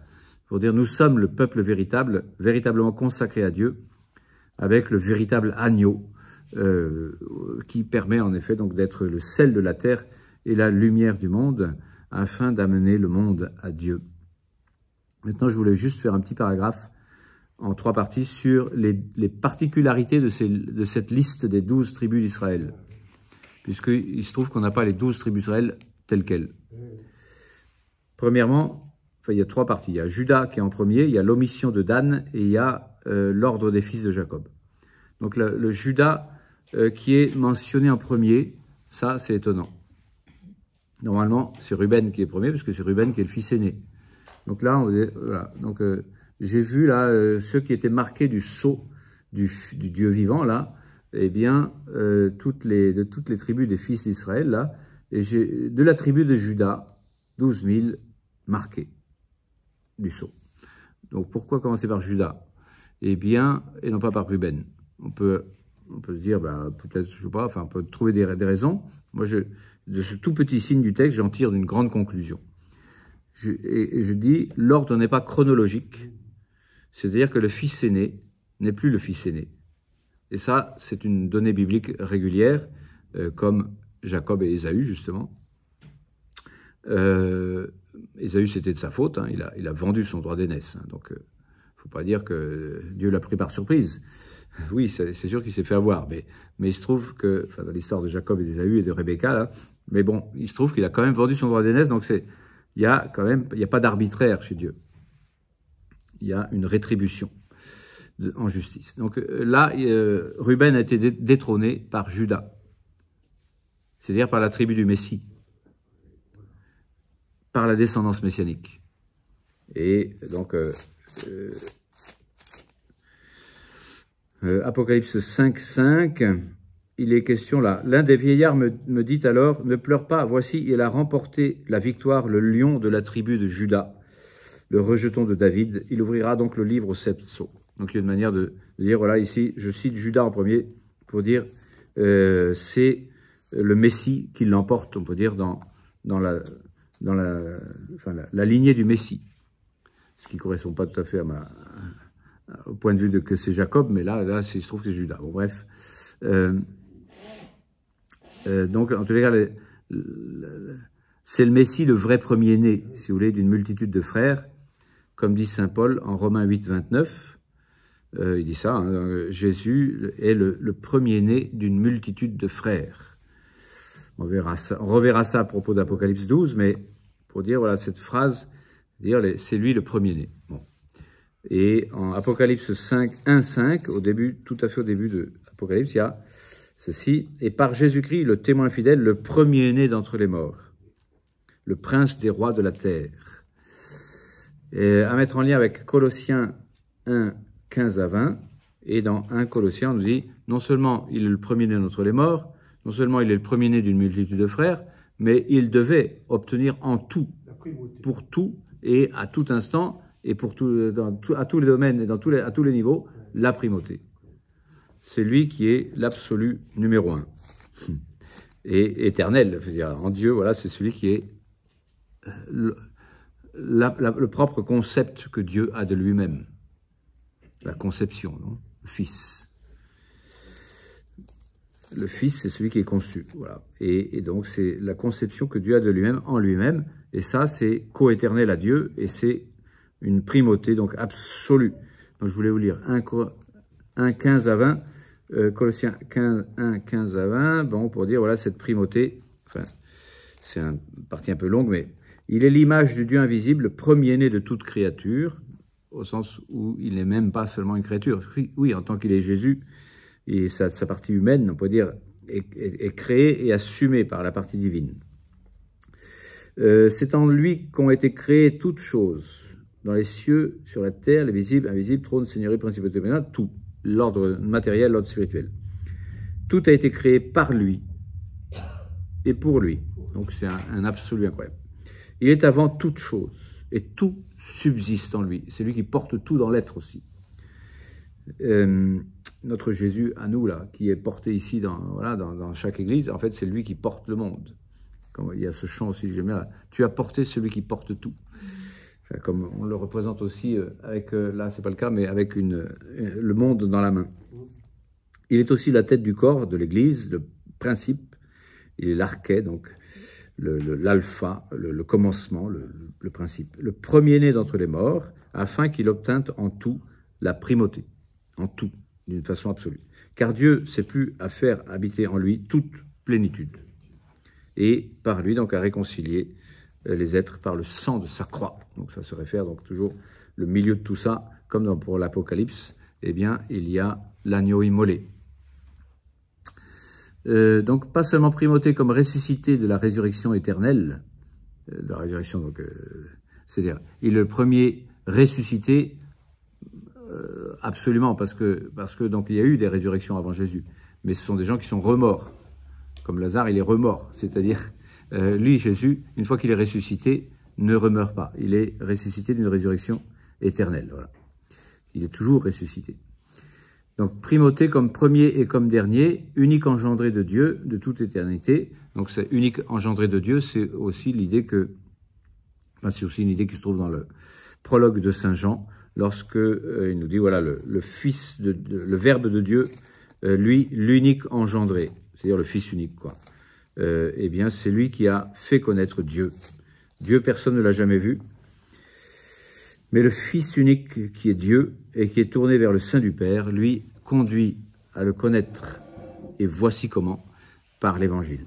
pour dire nous sommes le peuple véritable, véritablement consacré à Dieu, avec le véritable agneau euh, qui permet en effet donc d'être le sel de la terre et la lumière du monde afin d'amener le monde à Dieu. Maintenant, je voulais juste faire un petit paragraphe en trois parties sur les, particularités de, ces, de, cette liste des douze tribus d'Israël, puisqu'il se trouve qu'on n'a pas les douze tribus d'Israël telles quelles. Premièrement, il y a trois parties. Il y a Judas qui est en premier, il y a l'omission de Dan et il y a euh, l'ordre des fils de Jacob. Donc le, Judas euh, qui est mentionné en premier, ça c'est étonnant. Normalement, c'est Ruben qui est premier, parce c'est Ruben qui est le fils aîné. Donc là, on, voilà, donc, euh, j'ai vu là euh, ceux qui étaient marqués du sceau du, Dieu vivant là, eh bien, euh, toutes les, de toutes les tribus des fils d'Israël là, et de la tribu de Judas, 12 000 marqués du sceau. Donc pourquoi commencer par Judas Eh bien, et non pas par Ruben. On peut, on peut se dire, bah, peut-être, je sais pas, enfin, on peut trouver des, raisons. Moi, je, de ce tout petit signe du texte, j'en tire une grande conclusion. et je dis, l'ordre n'est pas chronologique, c'est-à-dire que le fils aîné n'est plus le fils aîné. Et ça, c'est une donnée biblique régulière, euh, comme Jacob et Ésaü, justement. Euh, c'était de sa faute, hein. il, a, vendu son droit d'aînesse. Hein. donc, il euh, ne faut pas dire que Dieu l'a pris par surprise. <laughs> Oui, c'est sûr qu'il s'est fait avoir, mais, il se trouve que, enfin, dans l'histoire de Jacob et d'Esaü et de Rebecca, là, mais bon, il se trouve qu'il a quand même vendu son droit d'aînesse, donc il y a quand même, il n'y a pas d'arbitraire chez Dieu il y a une rétribution en justice. Donc euh, là, euh, Ruben a été détrôné par Judas, c'est-à-dire par la tribu du Messie, par la descendance messianique. Et donc, euh, Apocalypse 5, 5, il est question là. L'un des vieillards me, me dit alors, ne pleure pas, voici, il a remporté la victoire, le lion de la tribu de Judas le rejeton de David. Il ouvrira donc le livre au sept Donc il y a une manière de dire, voilà, ici, je cite Judas en premier pour dire, euh, c'est le Messie qui l'emporte, on peut dire, dans, dans, la, dans la, la, lignée du Messie. Ce qui ne correspond pas tout à fait au point de vue de que c'est Jacob, mais là, là il se trouve que c'est Judas. Bon, bref. Euh, euh, donc, en tous les cas, c'est le Messie, le vrai premier-né, si vous voulez, d'une multitude de frères comme dit saint Paul en Romains 8, 29. Euh, il dit ça, hein, euh, Jésus est le, premier-né d'une multitude de frères. On, verra ça, reverra ça à propos d'Apocalypse 12, mais pour dire, voilà, cette phrase, dire c'est lui le premier-né. Bon. Et en Apocalypse 5, 1, 5, au début, tout à fait au début de l'Apocalypse, il y a ceci, « Et par Jésus-Christ, le témoin fidèle, le premier-né d'entre les morts, le prince des rois de la terre. » à mettre en lien avec Colossiens 1, 15 à 20. Et dans 1 Colossiens, on nous dit, non seulement il est le premier-né d'entre les morts, non seulement il est le premier-né d'une multitude de frères, mais il devait obtenir en tout, pour tout et à tout instant, et pour tout, à tous les domaines et dans tous les, à tous les niveaux, la primauté. C'est lui qui est l'absolu numéro un et éternel. -dire, en Dieu, voilà, c'est celui qui est euh, le propre concept que Dieu a de lui-même. La conception, non Le Fils. Le Fils, c'est celui qui est conçu. Voilà. Et, donc, c'est la conception que Dieu a de lui-même en lui-même. Et ça, c'est coéternel à Dieu et c'est une primauté, donc absolue. Donc, je voulais vous lire 1, 15 à 20, euh, Colossiens 15, 1, 15 à 20, bon, pour dire, voilà, cette primauté, enfin, c'est une partie un peu longue, mais il est l'image du Dieu invisible, premier-né de toute créature, au sens où il n'est même pas seulement une créature. Oui, en tant qu'il est Jésus, et sa, partie humaine, on peut dire, est, créée et assumée par la partie divine. Euh, c'est en lui qu'ont été créées toutes choses, dans les cieux, sur la terre, les visibles, invisibles, trône, seigneurie, principauté, tout, l'ordre matériel, l'ordre spirituel. Tout a été créé par lui et pour lui. Donc c'est un, un absolu incroyable. Il est avant toute chose, et tout subsiste en lui. C'est lui qui porte tout dans l'être aussi. Euh, notre Jésus à nous, là, qui est porté ici dans, dans, chaque église, en fait, c'est lui qui porte le monde. Comme il y a ce chant aussi, j'aime bien, tu as porté celui qui porte tout. Mmh. comme on le représente aussi euh, avec, euh, là, c'est pas le cas, mais avec une, le monde dans la main. Mmh. Il est aussi la tête du corps de l'église, le principe. Il est l'arquet, donc l'alpha, le, commencement, le, principe, le premier-né d'entre les morts, afin qu'il obtînt en tout la primauté, en tout, d'une façon absolue. Car Dieu s'est plus à faire habiter en lui toute plénitude, et par lui donc à réconcilier euh, les êtres par le sang de sa croix. Donc ça se réfère donc toujours le milieu de tout ça, comme dans, pour l'Apocalypse, eh bien il y a l'agneau immolé, euh, donc pas seulement primauté comme ressuscité de la résurrection éternelle, euh, de la résurrection euh, c'est-à-dire, il est le premier ressuscité, absolument, parce que, parce que donc il y a eu des résurrections avant Jésus, mais ce sont des gens qui sont remords, comme Lazare, il est remords, c'est-à-dire, lui, Jésus, une fois qu'il est ressuscité, ne remeurt pas, il est ressuscité d'une résurrection éternelle, voilà. Il est toujours ressuscité. Donc primauté comme premier et comme dernier, unique engendré de Dieu de toute éternité. Donc c'est unique engendré de Dieu, c'est aussi l'idée que, c'est aussi une idée qui se trouve dans le prologue de Saint Jean, lorsque euh, il nous dit voilà le, fils de, le Verbe de Dieu, euh, lui l'unique engendré, c'est-à-dire le Fils unique quoi. Euh, eh bien c'est lui qui a fait connaître Dieu. Dieu personne ne l'a jamais vu, mais le Fils unique qui est Dieu et qui est tourné vers le sein du Père, lui conduit à le connaître. Et voici comment, par l'évangile,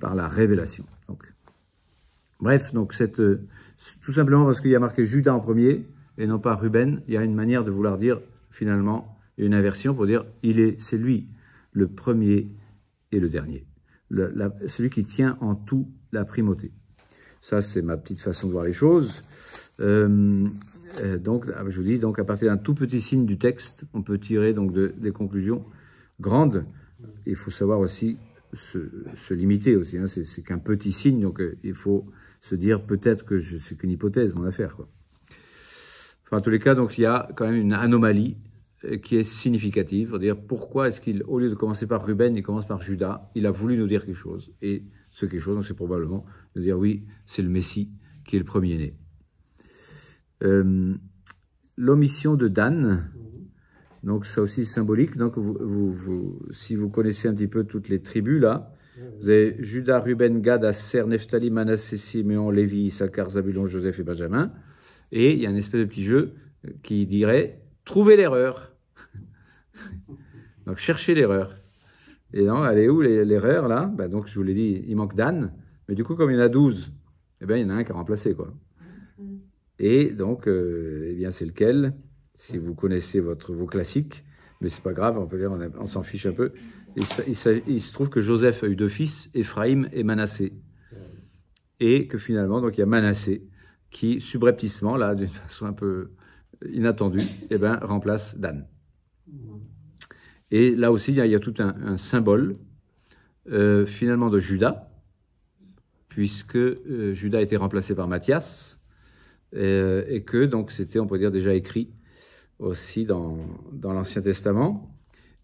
par la révélation. Donc. Bref, donc cette, euh, tout simplement parce qu'il y a marqué Judas en premier et non pas Ruben, il y a une manière de vouloir dire finalement une inversion pour dire il est, c'est lui le premier et le dernier, celui qui tient en tout la primauté. Ça, c'est ma petite façon de voir les choses. Euh, euh, donc, ah, je vous dis, donc à partir d'un tout petit signe du texte, on peut tirer donc des conclusions grandes. Il faut savoir aussi se, limiter aussi. Hein. C'est qu'un petit signe, donc euh, il faut se dire peut-être que c'est qu'une hypothèse, mon affaire. Enfin, en tous les cas, donc il y a quand même une anomalie euh, qui est significative. dire pourquoi est-ce qu'il, au lieu de commencer par Ruben, il commence par Judas. Il a voulu nous dire quelque chose. Et ce quelque chose, c'est probablement de dire oui, c'est le Messie qui est le premier-né. Euh, l'omission de Dan, donc ça aussi symbolique. Donc si vous connaissez un petit peu toutes les tribus là, vous avez Judas, Ruben, Gad, Asser, Nephtali, Manassé, Simeon, Lévi, Issachar, Zabulon, Joseph et Benjamin. Et il y a un espèce de petit jeu qui dirait trouver l'erreur. <laughs> donc chercher l'erreur. Et non, elle est où l'erreur là ben, Donc je vous l'ai dit, il manque Dan. Mais du coup, comme il y en a 12, eh bien il y en a un qui a remplacé quoi. Et donc, euh, eh bien, c'est lequel Si vous connaissez votre, vos classiques, mais c'est pas grave, on peut dire, on, s'en fiche un peu. Il, se trouve que Joseph a eu deux fils, Éphraïm et Manassé. Et que finalement, donc, il y a Manassé qui, subrepticement, là, d'une <laughs> façon un peu inattendue, eh ben, remplace Dan. Et là aussi, il y a, tout un, symbole, euh, finalement, de Judas, puisque euh, Judas a été remplacé par Matthias, euh, et, que donc c'était, on peut dire, déjà écrit aussi dans, l'Ancien Testament.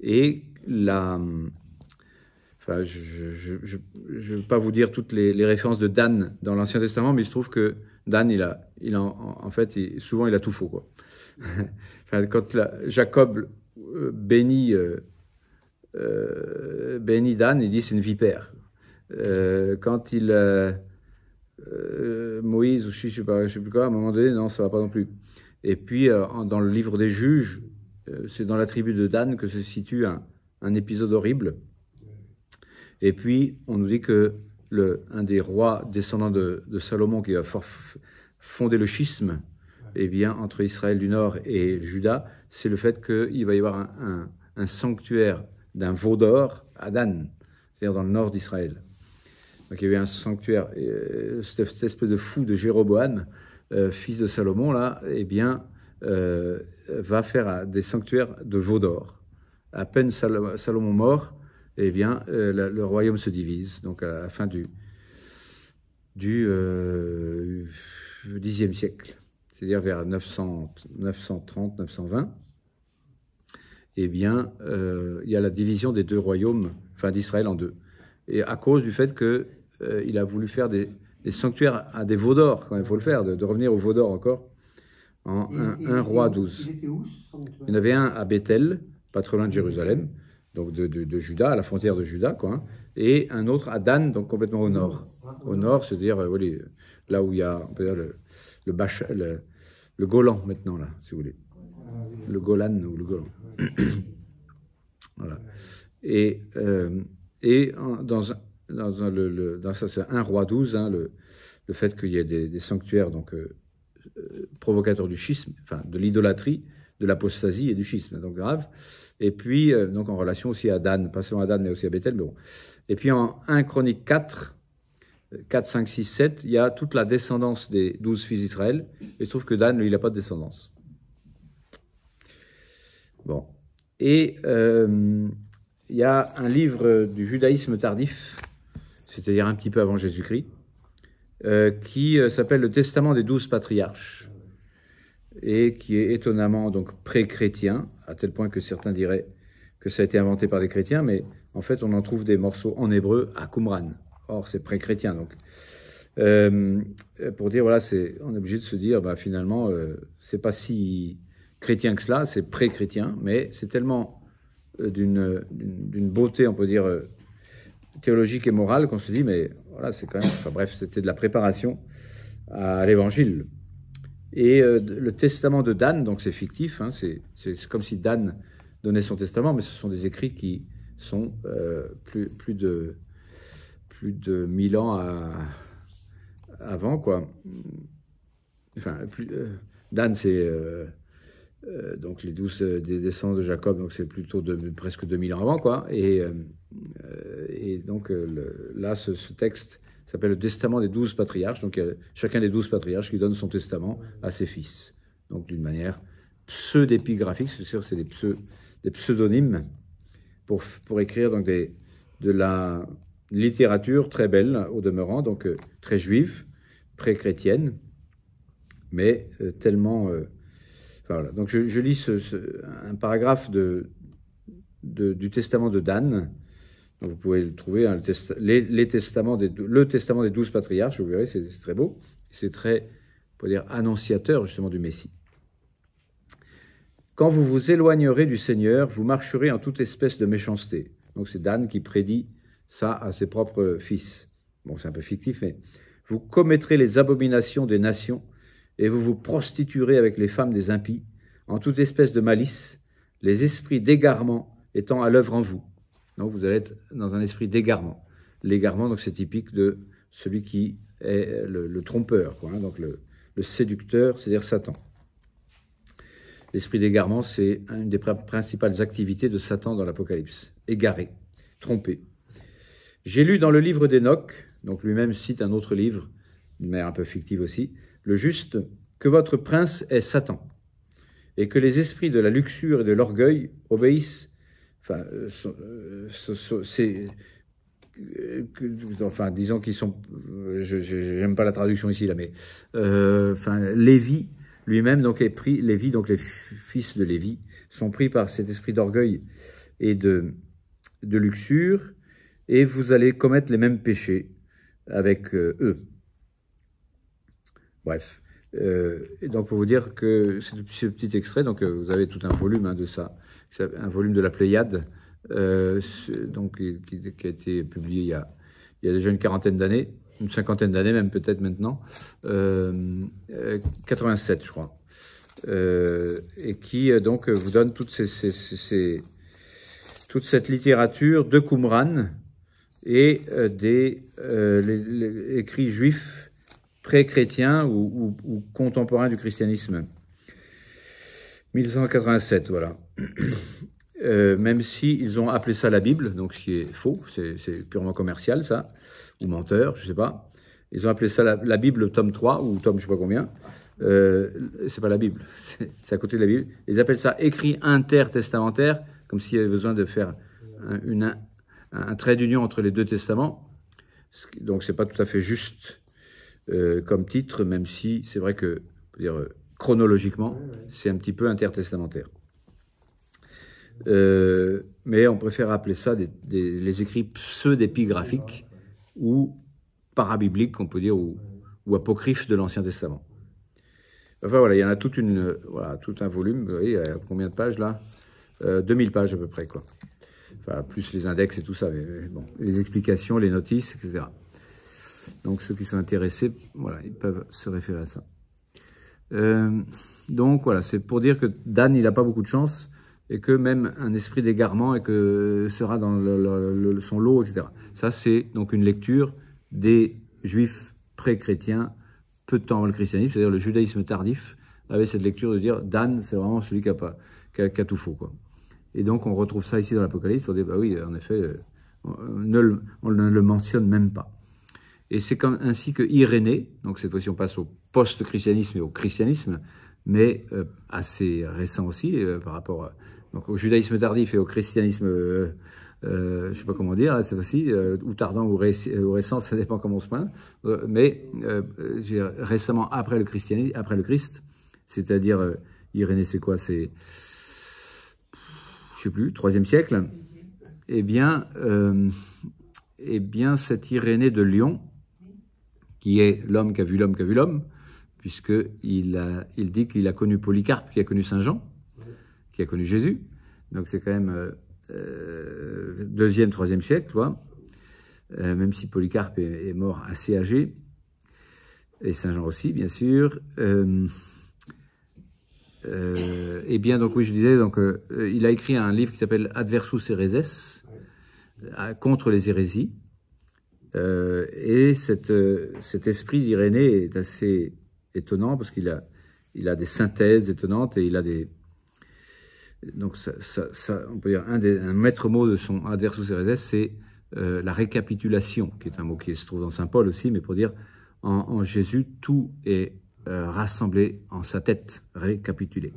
Et la, enfin, je ne veux pas vous dire toutes les, références de Dan dans l'Ancien Testament, mais il se trouve que Dan, il a, il en en fait, souvent, il a tout faux. Quoi. <laughs> enfin, quand Jacob euh, bénit, euh, bénit Dan, il dit c'est une vipère. quand il euh, Moïse ou je ne sais, plus quoi, à un moment donné, non, ça va pas non plus. Et puis, euh, dans le livre des juges, euh, c'est dans la tribu de Dan que se situe un, épisode horrible. Et puis, on nous dit que le, un des rois descendants de, Salomon qui va fonder le schisme eh bien, entre Israël du Nord et Juda, c'est le fait qu'il va y avoir un, un sanctuaire d'un veau d'or à Dan, c'est-à-dire dans le nord d'Israël. Donc il y avait un sanctuaire. Euh, cette, espèce de fou de Jéroboam, euh, fils de Salomon, là, eh bien, euh, va faire des sanctuaires de veaux d'or. À peine Salomon, mort, eh bien, le royaume se divise. Donc à la fin du du Xe siècle, c'est-à-dire vers 930, 920 eh bien, il y a la division des deux royaumes, enfin d'Israël en deux. Et à cause du fait que euh, il a voulu faire des, sanctuaires à des veaux d'or, quand il faut le faire, de, revenir aux vaudors encore, en un, roi douze Il, y en avait un à Bethel, pas de Jérusalem, donc de, Juda, à la frontière de Juda, quoi, et un autre à Dan, donc complètement au nord. Au nord, c'est-à-dire euh, là où il y a le, Golan maintenant, là, si vous voulez. Le Golan ou le Golan. <coughs> voilà. Et, euh, et dans un, dans, c'est le, 1 roi 12, hein, le, le, fait qu'il y ait des, sanctuaires donc, euh, euh, provocateurs du schisme, enfin de l'idolâtrie, de l'apostasie et du schisme, donc grave. Et puis, euh, donc en relation aussi à Dan, pas seulement à Dan, mais aussi à Bethel. bon. Et puis en 1 Chronique 4, 4, 5, 6, 7, il y a toute la descendance des 12 fils d'Israël. Et sauf que Dan, lui, il n'a pas de descendance. Bon. Et il y a un livre du judaïsme tardif c'est-à-dire un petit peu avant Jésus-Christ, euh, qui euh, s'appelle le Testament des douze patriarches et qui est étonnamment donc pré-chrétien, à tel point que certains diraient que ça a été inventé par des chrétiens, mais en fait on en trouve des morceaux en hébreu à Qumran. Or c'est pré-chrétien donc. Euh, pour dire voilà, c'est on est obligé de se dire bah, finalement c'est pas si chrétien que cela, c'est pré-chrétien, mais c'est tellement d'une beauté, on peut dire, théologique et morale qu'on se dit, mais voilà, c'est quand même. bref, c'était de la préparation à l'évangile. Et euh, le testament de Dan, donc c'est fictif, hein, c'est comme si Dan donnait son testament, mais ce sont des écrits qui sont euh, plus, plus, de, plus de 1000 ans à, euh, avant, quoi. Enfin, plus, Dan, c'est euh, donc les douze euh, des descendants de Jacob, donc c'est plutôt de, presque 2000 ans avant, quoi. Et, euh, donc là, ce, texte s'appelle le testament des douze patriarches. Donc chacun des douze patriarches qui donne son testament à ses fils. Donc d'une manière pseudépigraphique, c'est sûr, c'est des, des, pseudonymes pour, pour écrire donc des, de la littérature très belle au demeurant, donc très juive, pré-chrétienne, mais tellement donc je, lis un paragraphe du testament de Dan. vous pouvez le trouver, hein, le, les, testaments le testament des douze patriarches, vous verrez, c'est très beau. C'est très, pour dire, annonciateur justement du Messie. Quand vous vous éloignerez du Seigneur, vous marcherez en toute espèce de méchanceté. Donc c'est Dan qui prédit ça à ses propres fils. Bon, c'est un peu fictif, mais vous commettrez les abominations des nations et vous vous prostituerez avec les femmes des impies, en toute espèce de malice, les esprits d'égarement étant à l'œuvre en vous. Donc vous allez être dans un esprit d'égarement. L'égarement, donc c'est typique de celui qui est le, trompeur, hein, donc le, séducteur, c'est-à-dire Satan. L'esprit d'égarement, c'est une des principales activités de Satan dans l'Apocalypse. Égaré, trompé. J'ai lu dans le livre d'Enoch, donc lui-même cite un autre livre, mais un peu fictif aussi, le juste, que votre prince est Satan, et que les esprits de la luxure et de l'orgueil obéissent, enfin, euh, euh, euh, disons qu'ils sont, je n'aime pas la traduction ici là, mais Lévi lui-même donc est pris, Lévi donc les fils de Lévi sont pris par cet esprit d'orgueil et de, de luxure, et vous allez commettre les mêmes péchés avec eux. Bref. Euh, et donc pour vous dire que ce petit extrait, donc euh, vous avez tout un volume hein, de ça, un volume de la Pléiade, euh, donc qui, qui, a été publié il y a, il y a déjà une quarantaine d'années, une cinquantaine d'années même peut-être maintenant, euh, 87 euh, je crois, euh, et qui donc vous donne toutes ces, ces, ces, toute cette littérature de Qumran et des les écrits juifs pré-chrétien ou, contemporain du christianisme. 1187, voilà. <clears throat> Euh, même si ont appelé ça la Bible, donc ce qui est faux, c'est purement commercial ça, ou menteur, je ne sais pas. Ils ont appelé ça la, Bible, tome 3, ou tome je sais pas combien. Euh, c'est pas la Bible, <laughs> c'est à côté de la Bible. Ils appellent ça écrit intertestamentaire, comme s'il y avait besoin de faire un, trait d'union entre les deux testaments. Donc n'est pas tout à fait juste. Euh, comme titre, même si c'est vrai que dire, chronologiquement, c'est un petit peu intertestamentaire. Euh, mais on préfère appeler ça les écrits pseudépigraphiques ou parabibliques, on peut dire, ou, apocryphes de l'Ancien Testament. Enfin voilà, il y en a toute une, tout un volume, il y a combien de pages là 2000 euh, pages à peu près, quoi. Enfin, plus les index et tout ça, mais bon, les explications, les notices, etc. Donc ceux qui sont intéressés, voilà, ils peuvent se référer à ça. Euh, donc voilà, c'est pour dire que Dan, il n'a pas beaucoup de chance et que même un esprit d'égarement et que sera dans son lot, etc. Ça, c'est donc une lecture des juifs pré-chrétiens peu de temps avant le christianisme, c'est-à-dire le judaïsme tardif avait cette lecture de dire Dan, c'est vraiment celui qui a, tout faux. Quoi. Et donc on retrouve ça ici dans l'Apocalypse pour dire, bah oui, en effet, euh, on ne le mentionne même pas. Et c'est ainsi que Irénée, donc cette fois-ci on passe au post-christianisme et au christianisme, mais euh, assez récent aussi euh, par rapport au judaïsme tardif et au christianisme, euh, je ne sais pas comment dire, cette fois-ci, ou tardant ou, récent, <laughs> ça dépend comment on se pointe, mais récemment après le christianisme, après le Christ, c'est-à-dire Irénée, c'est quoi C'est, je ne sais plus, troisième siècle. Eh bien, eh bien, cet Irénée de Lyon, qui est l'homme qui a vu l'homme qui a vu l'homme, puisqu'il il dit qu'il a connu Polycarpe, qui a connu Saint Jean, qui a connu Jésus. Donc c'est quand même euh, euh deuxième, troisième siècle, euh, même si Polycarpe est, mort assez âgé, et Saint Jean aussi, bien sûr. Euh, eh et bien, donc oui, je disais, donc, il a écrit un livre qui s'appelle Adversus Hereses, contre les hérésies, euh, et euh, cet esprit d'Irénée est assez étonnant parce qu'il a, il a des synthèses étonnantes et il a des... Donc ça, on peut dire un, des, un maître mot de son Adversus Cereses, c'est euh, la récapitulation, qui est un mot qui se trouve dans Saint Paul aussi, mais pour dire en, Jésus, tout est rassemblé en sa tête, récapitulé.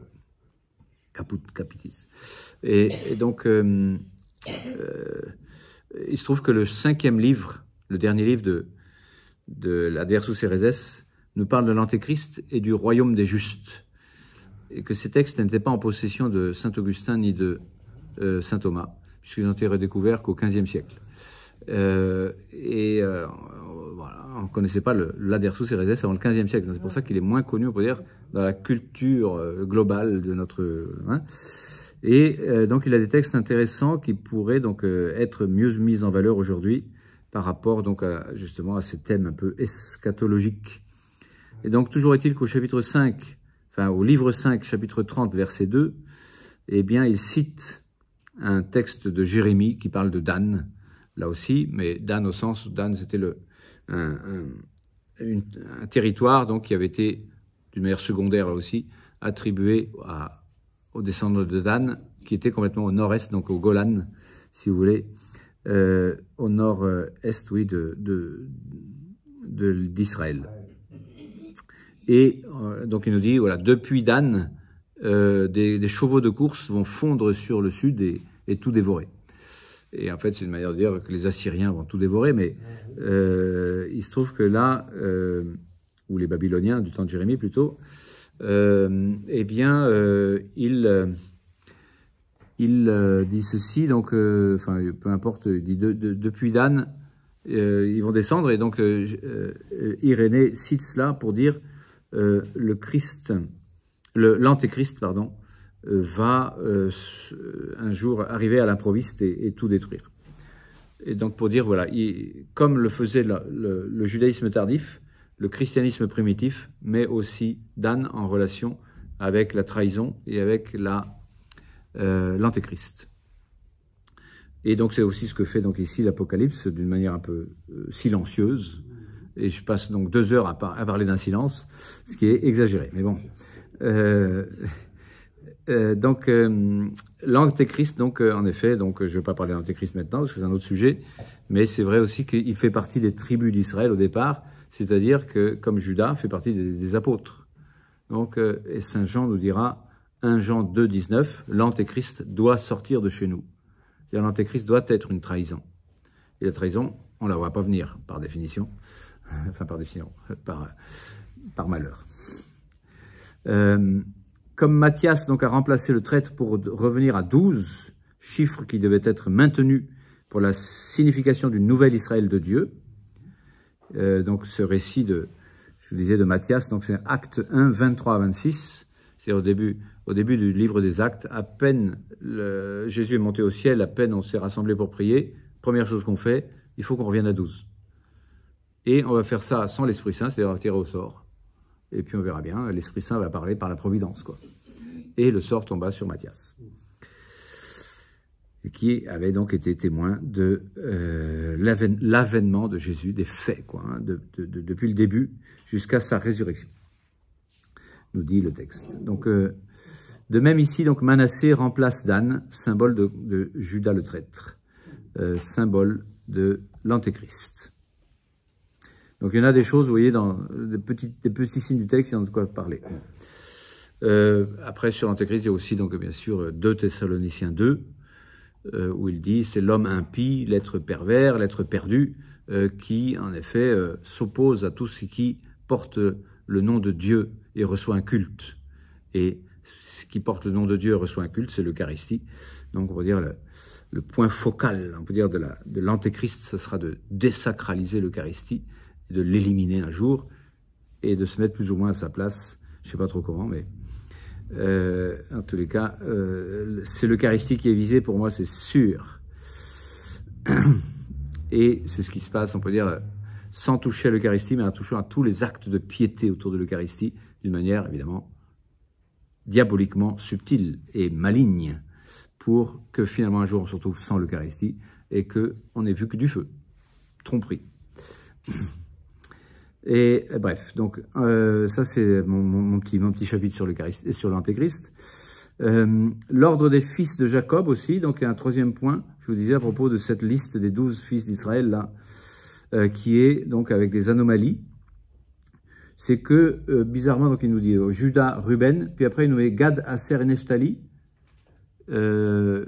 Caput, capitis. Et, donc, il se trouve que le cinquième livre le dernier livre de, de l'Adversus Cereses nous parle de l'Antéchrist et du royaume des justes, et que ces textes n'étaient pas en possession de saint Augustin ni de euh, saint Thomas, puisqu'ils ont été redécouverts qu'au XVe siècle. Euh, et euh, voilà, on ne connaissait pas l'Adversus Cereses avant le XVe siècle, c'est pour ça qu'il est moins connu, on peut dire, dans la culture globale de notre. Hein. Et donc il a des textes intéressants qui pourraient donc être mieux mis en valeur aujourd'hui par rapport donc à, justement à ce thème un peu eschatologique. Et donc toujours est-il qu'au chapitre 5, enfin au livre 5, chapitre 30, verset 2, eh bien il cite un texte de Jérémie qui parle de Dan, là aussi, mais Dan au sens où Dan c'était le, un, territoire donc qui avait été d'une manière secondaire là aussi attribué à, aux descendants de Dan, qui était complètement au nord-est, donc au Golan, si vous voulez, euh, au nord-est oui, d'Israël. De, de, Et euh, donc il nous dit, voilà, depuis Dan, euh, des, chevaux de course vont fondre sur le sud et, tout dévorer. Et en fait, c'est une manière de dire que les Assyriens vont tout dévorer, mais il se trouve que là, euh, ou les Babyloniens du temps de Jérémie plutôt, eh bien, ils, il euh, dit ceci, donc, euh, enfin, peu importe, dit depuis Dan, euh, ils vont descendre, et donc Irénée cite cela pour dire le Christ, l'Antéchrist, pardon, va un jour arriver à l'improviste et, tout détruire. Et donc pour dire, voilà, comme le faisait le, judaïsme tardif, le christianisme primitif, mais aussi Dan en relation avec la trahison et avec la euh, l'antéchrist. Et donc c'est aussi ce que fait donc ici l'Apocalypse d'une manière un peu euh, silencieuse. Et je passe donc deux heures à, parler d'un silence, ce qui est exagéré. Mais bon. Euh, donc l'antéchrist, donc en effet, donc je ne vais pas parler d'antéchrist maintenant parce que c'est un autre sujet, mais c'est vrai aussi qu'il fait partie des tribus d'Israël au départ, c'est-à-dire que comme Judas fait partie des, des apôtres. Donc et Saint Jean nous dira 1 Jean 2, 19, l'antéchrist doit sortir de chez nous. L'antéchrist doit être une trahison. Et la trahison, on ne la voit pas venir, par définition. <laughs> enfin, par définition, par, par malheur. Euh, comme Matthias donc, a remplacé le traître pour revenir à 12, chiffres qui devaient être maintenus pour la signification du nouvel Israël de Dieu, euh, donc ce récit de, je vous disais, de Matthias, donc c'est acte 1, 23 à 26, c'est au début, au début du livre des Actes, à peine Jésus est monté au ciel, à peine on s'est rassemblé pour prier, première chose qu'on fait, il faut qu'on revienne à 12. Et on va faire ça sans l'Esprit Saint, c'est-à-dire tirer au sort. Et puis on verra bien, l'Esprit Saint va parler par la providence, quoi. Et le sort tomba sur Matthias, qui avait donc été témoin de euh, l'avènement de Jésus, des faits, quoi, hein, depuis le début jusqu'à sa résurrection nous dit le texte. Donc, euh, de même ici, donc Manassé remplace Dan, symbole de, Judas le traître, euh, symbole de l'antéchrist. Donc il y en a des choses, vous voyez, dans des petits, petits signes du texte, il y en a de quoi parler. Euh, après, sur l'antéchrist, il y a aussi, donc, bien sûr, 2 Thessaloniciens 2, où il dit c'est l'homme impie, l'être pervers, l'être perdu, qui, en effet, s'oppose à tout ce qui porte le nom de Dieu et reçoit un culte. Et ce qui porte le nom de Dieu reçoit un culte, c'est l'Eucharistie. Donc on peut dire le, le, point focal, on peut dire de l'Antéchrist, la, ce sera de désacraliser l'Eucharistie, de l'éliminer un jour et de se mettre plus ou moins à sa place. Je ne sais pas trop comment, mais euh, en tous les cas, euh, c'est l'Eucharistie qui est visée pour moi, c'est sûr. <clears throat> Et c'est ce qui se passe, on peut dire, sans toucher à l'Eucharistie, mais en touchant à tous les actes de piété autour de l'Eucharistie, d'une manière évidemment diaboliquement subtile et maligne pour que finalement un jour on se retrouve sans l'Eucharistie et qu'on n'ait vu que du feu. Tromperie. Et euh, bref, donc euh, ça c'est mon, petit, mon petit chapitre sur l'Eucharistie, et sur l'Antéchrist. Euh, l'ordre des fils de Jacob aussi, donc un troisième point, je vous disais à propos de cette liste des douze fils d'Israël là, qui est donc avec des anomalies c'est que, euh, bizarrement, donc il nous dit euh, Judas, Ruben, puis après il nous met Gad, Aser et Neftali, euh,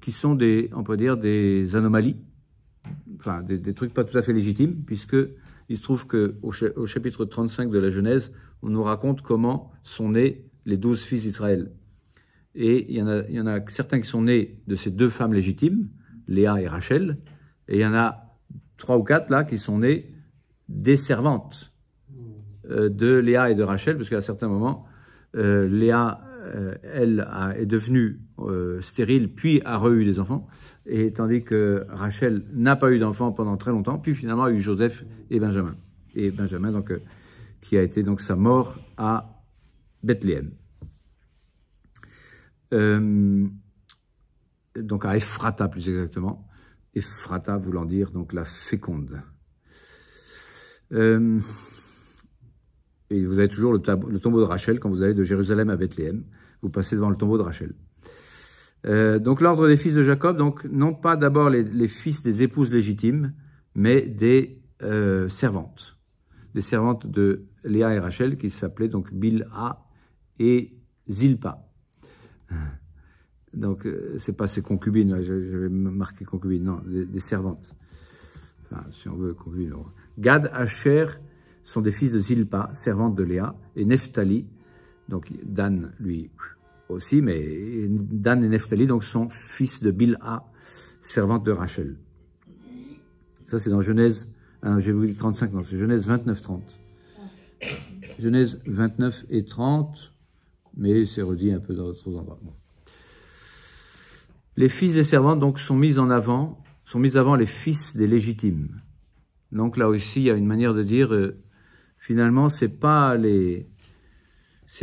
qui sont des, on peut dire, des anomalies, enfin des, trucs pas tout à fait légitimes, puisque il se trouve qu'au au chapitre 35 de la Genèse, on nous raconte comment sont nés les douze fils d'Israël. Et il y, en a, il y en a certains qui sont nés de ces deux femmes légitimes, Léa et Rachel, et il y en a trois ou quatre là qui sont nés des servantes, euh, de Léa et de Rachel, parce qu'à certains moments, euh, Léa, euh, elle, est devenue stérile, puis a re-eu des enfants, et tandis que Rachel n'a pas eu d'enfants pendant très longtemps, puis finalement a eu Joseph et Benjamin. Et Benjamin, donc, qui a été donc sa mort à Bethléem. donc à Ephrata plus exactement, Ephrata voulant dire donc la féconde et vous avez toujours le, tombeau de Rachel quand vous allez de Jérusalem à Bethléem. Vous passez devant le tombeau de Rachel. Euh, donc l'ordre des fils de Jacob, donc non pas d'abord les, fils des épouses légitimes, mais des euh, servantes, des servantes de Léa et Rachel qui s'appelaient donc Bilha et Zilpa. <laughs> Donc euh, c'est pas ces concubines, j'avais marqué concubines, non, des, des servantes. Enfin, si on veut concubines. Gad, Asher sont des fils de Zilpa, servante de Léa, et Nephtali, donc Dan lui aussi, mais Dan et Nephtali donc, sont fils de Bilha, servante de Rachel. Ça, c'est dans Genèse, hein, j'ai 35, non, c'est Genèse 29, 30. Genèse 29 et 30, mais c'est redit un peu dans d'autres endroits. Les fils des servantes donc sont mis en avant, sont mis avant les fils des légitimes. Donc là aussi, il y a une manière de dire, euh, Finalement, c'est pas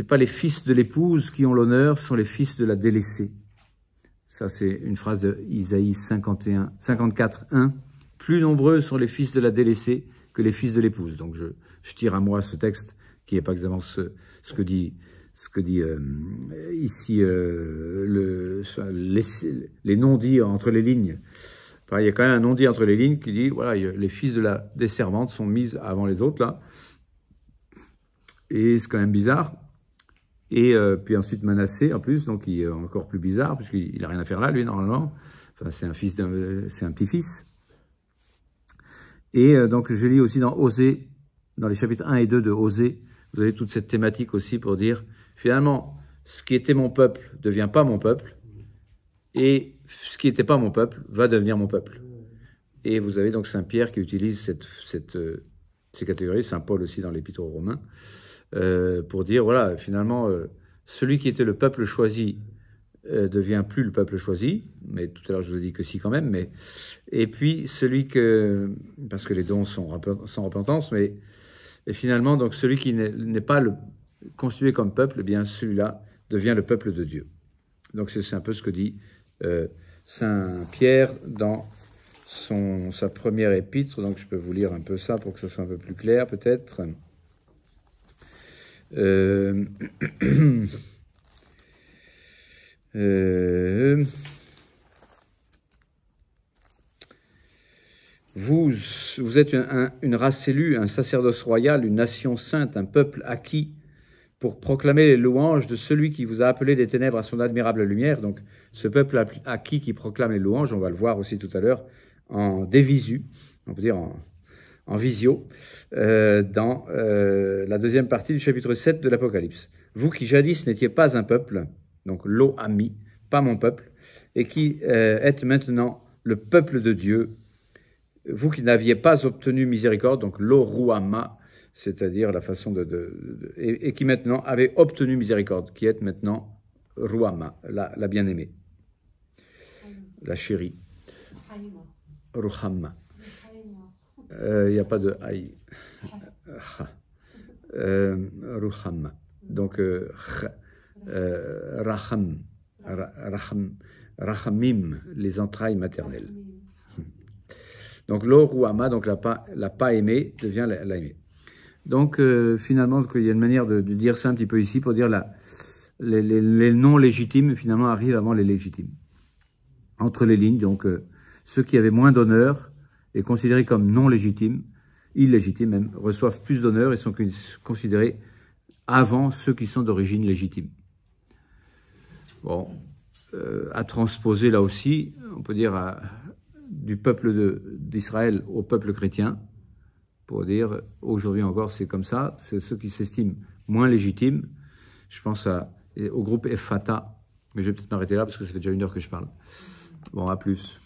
pas les fils de l'épouse qui ont l'honneur, ce sont les fils de la délaissée. Ça, c'est une phrase de Isaïe 51, 54, 1. Plus nombreux sont les fils de la délaissée que les fils de l'épouse. Donc, je, tire à moi ce texte qui n'est pas exactement ce, ce, que dit, ce que dit euh, ici euh, les, non-dits entre les lignes. il y a quand même un non-dit entre les lignes qui dit, voilà, les fils de la, des servantes sont mises avant les autres, là. Et c'est quand même bizarre. Et euh, puis ensuite Manassé, en plus, donc il est encore plus bizarre, puisqu'il n'a rien à faire là, lui, normalement. Enfin, c'est un fils, un petit-fils. Et euh, donc, je lis aussi dans Osée, dans les chapitres 1 et 2 de Osée, vous avez toute cette thématique aussi pour dire, finalement, ce qui était mon peuple ne devient pas mon peuple, et ce qui n'était pas mon peuple va devenir mon peuple. Et vous avez donc Saint-Pierre qui utilise euh, ces catégories, Saint-Paul aussi dans l'Épître aux Romains, euh, pour dire, voilà, finalement, euh, celui qui était le peuple choisi euh, devient plus le peuple choisi, mais tout à l'heure je vous ai dit que si quand même, mais et puis celui que, parce que les dons sont sans repentance, mais finalement, donc celui qui n'est pas le, constitué comme peuple, eh bien celui-là devient le peuple de Dieu. Donc c'est un peu ce que dit Saint Pierre dans son, sa première épître, donc je peux vous lire un peu ça pour que ce soit un peu plus clair peut-être. Euh, euh, vous, vous êtes une, une race élue, un sacerdoce royal, une nation sainte, un peuple acquis pour proclamer les louanges de celui qui vous a appelé des ténèbres à son admirable lumière. Donc, ce peuple acquis qui proclame les louanges, on va le voir aussi tout à l'heure en dévisu, on peut dire en, en visio euh, dans euh, la deuxième partie du chapitre 7 de l'Apocalypse. Vous qui jadis n'étiez pas un peuple, donc l'eau ami, pas mon peuple, et qui euh, êtes maintenant le peuple de Dieu, vous qui n'aviez pas obtenu miséricorde, donc lo c'est-à-dire la façon de... et, qui maintenant avez obtenu miséricorde, qui êtes maintenant rouama, la, la bien-aimée, la chérie. Ruhamma. Il euh, n'y a pas de euh, Ruham. Donc, euh, euh, raham. Raham. Rahamim, les entrailles maternelles. Donc, l'oruama, donc la pas, la pas aimée, devient la, aimée. Donc, finalement, il y a une manière de, dire ça un petit peu ici pour dire la, les, les, non légitimes, finalement, arrivent avant les légitimes. Entre les lignes, donc, ceux qui avaient moins d'honneur est considérés comme non légitimes, illégitimes même, reçoivent plus d'honneur et sont considérés avant ceux qui sont d'origine légitime. Bon, euh, à transposer là aussi, on peut dire du peuple d'Israël au peuple chrétien, pour dire aujourd'hui encore c'est comme ça, c'est ceux qui s'estiment moins légitimes. Je pense à, au groupe Efata, mais je vais peut-être m'arrêter là parce que ça fait déjà une heure que je parle. Bon, à plus.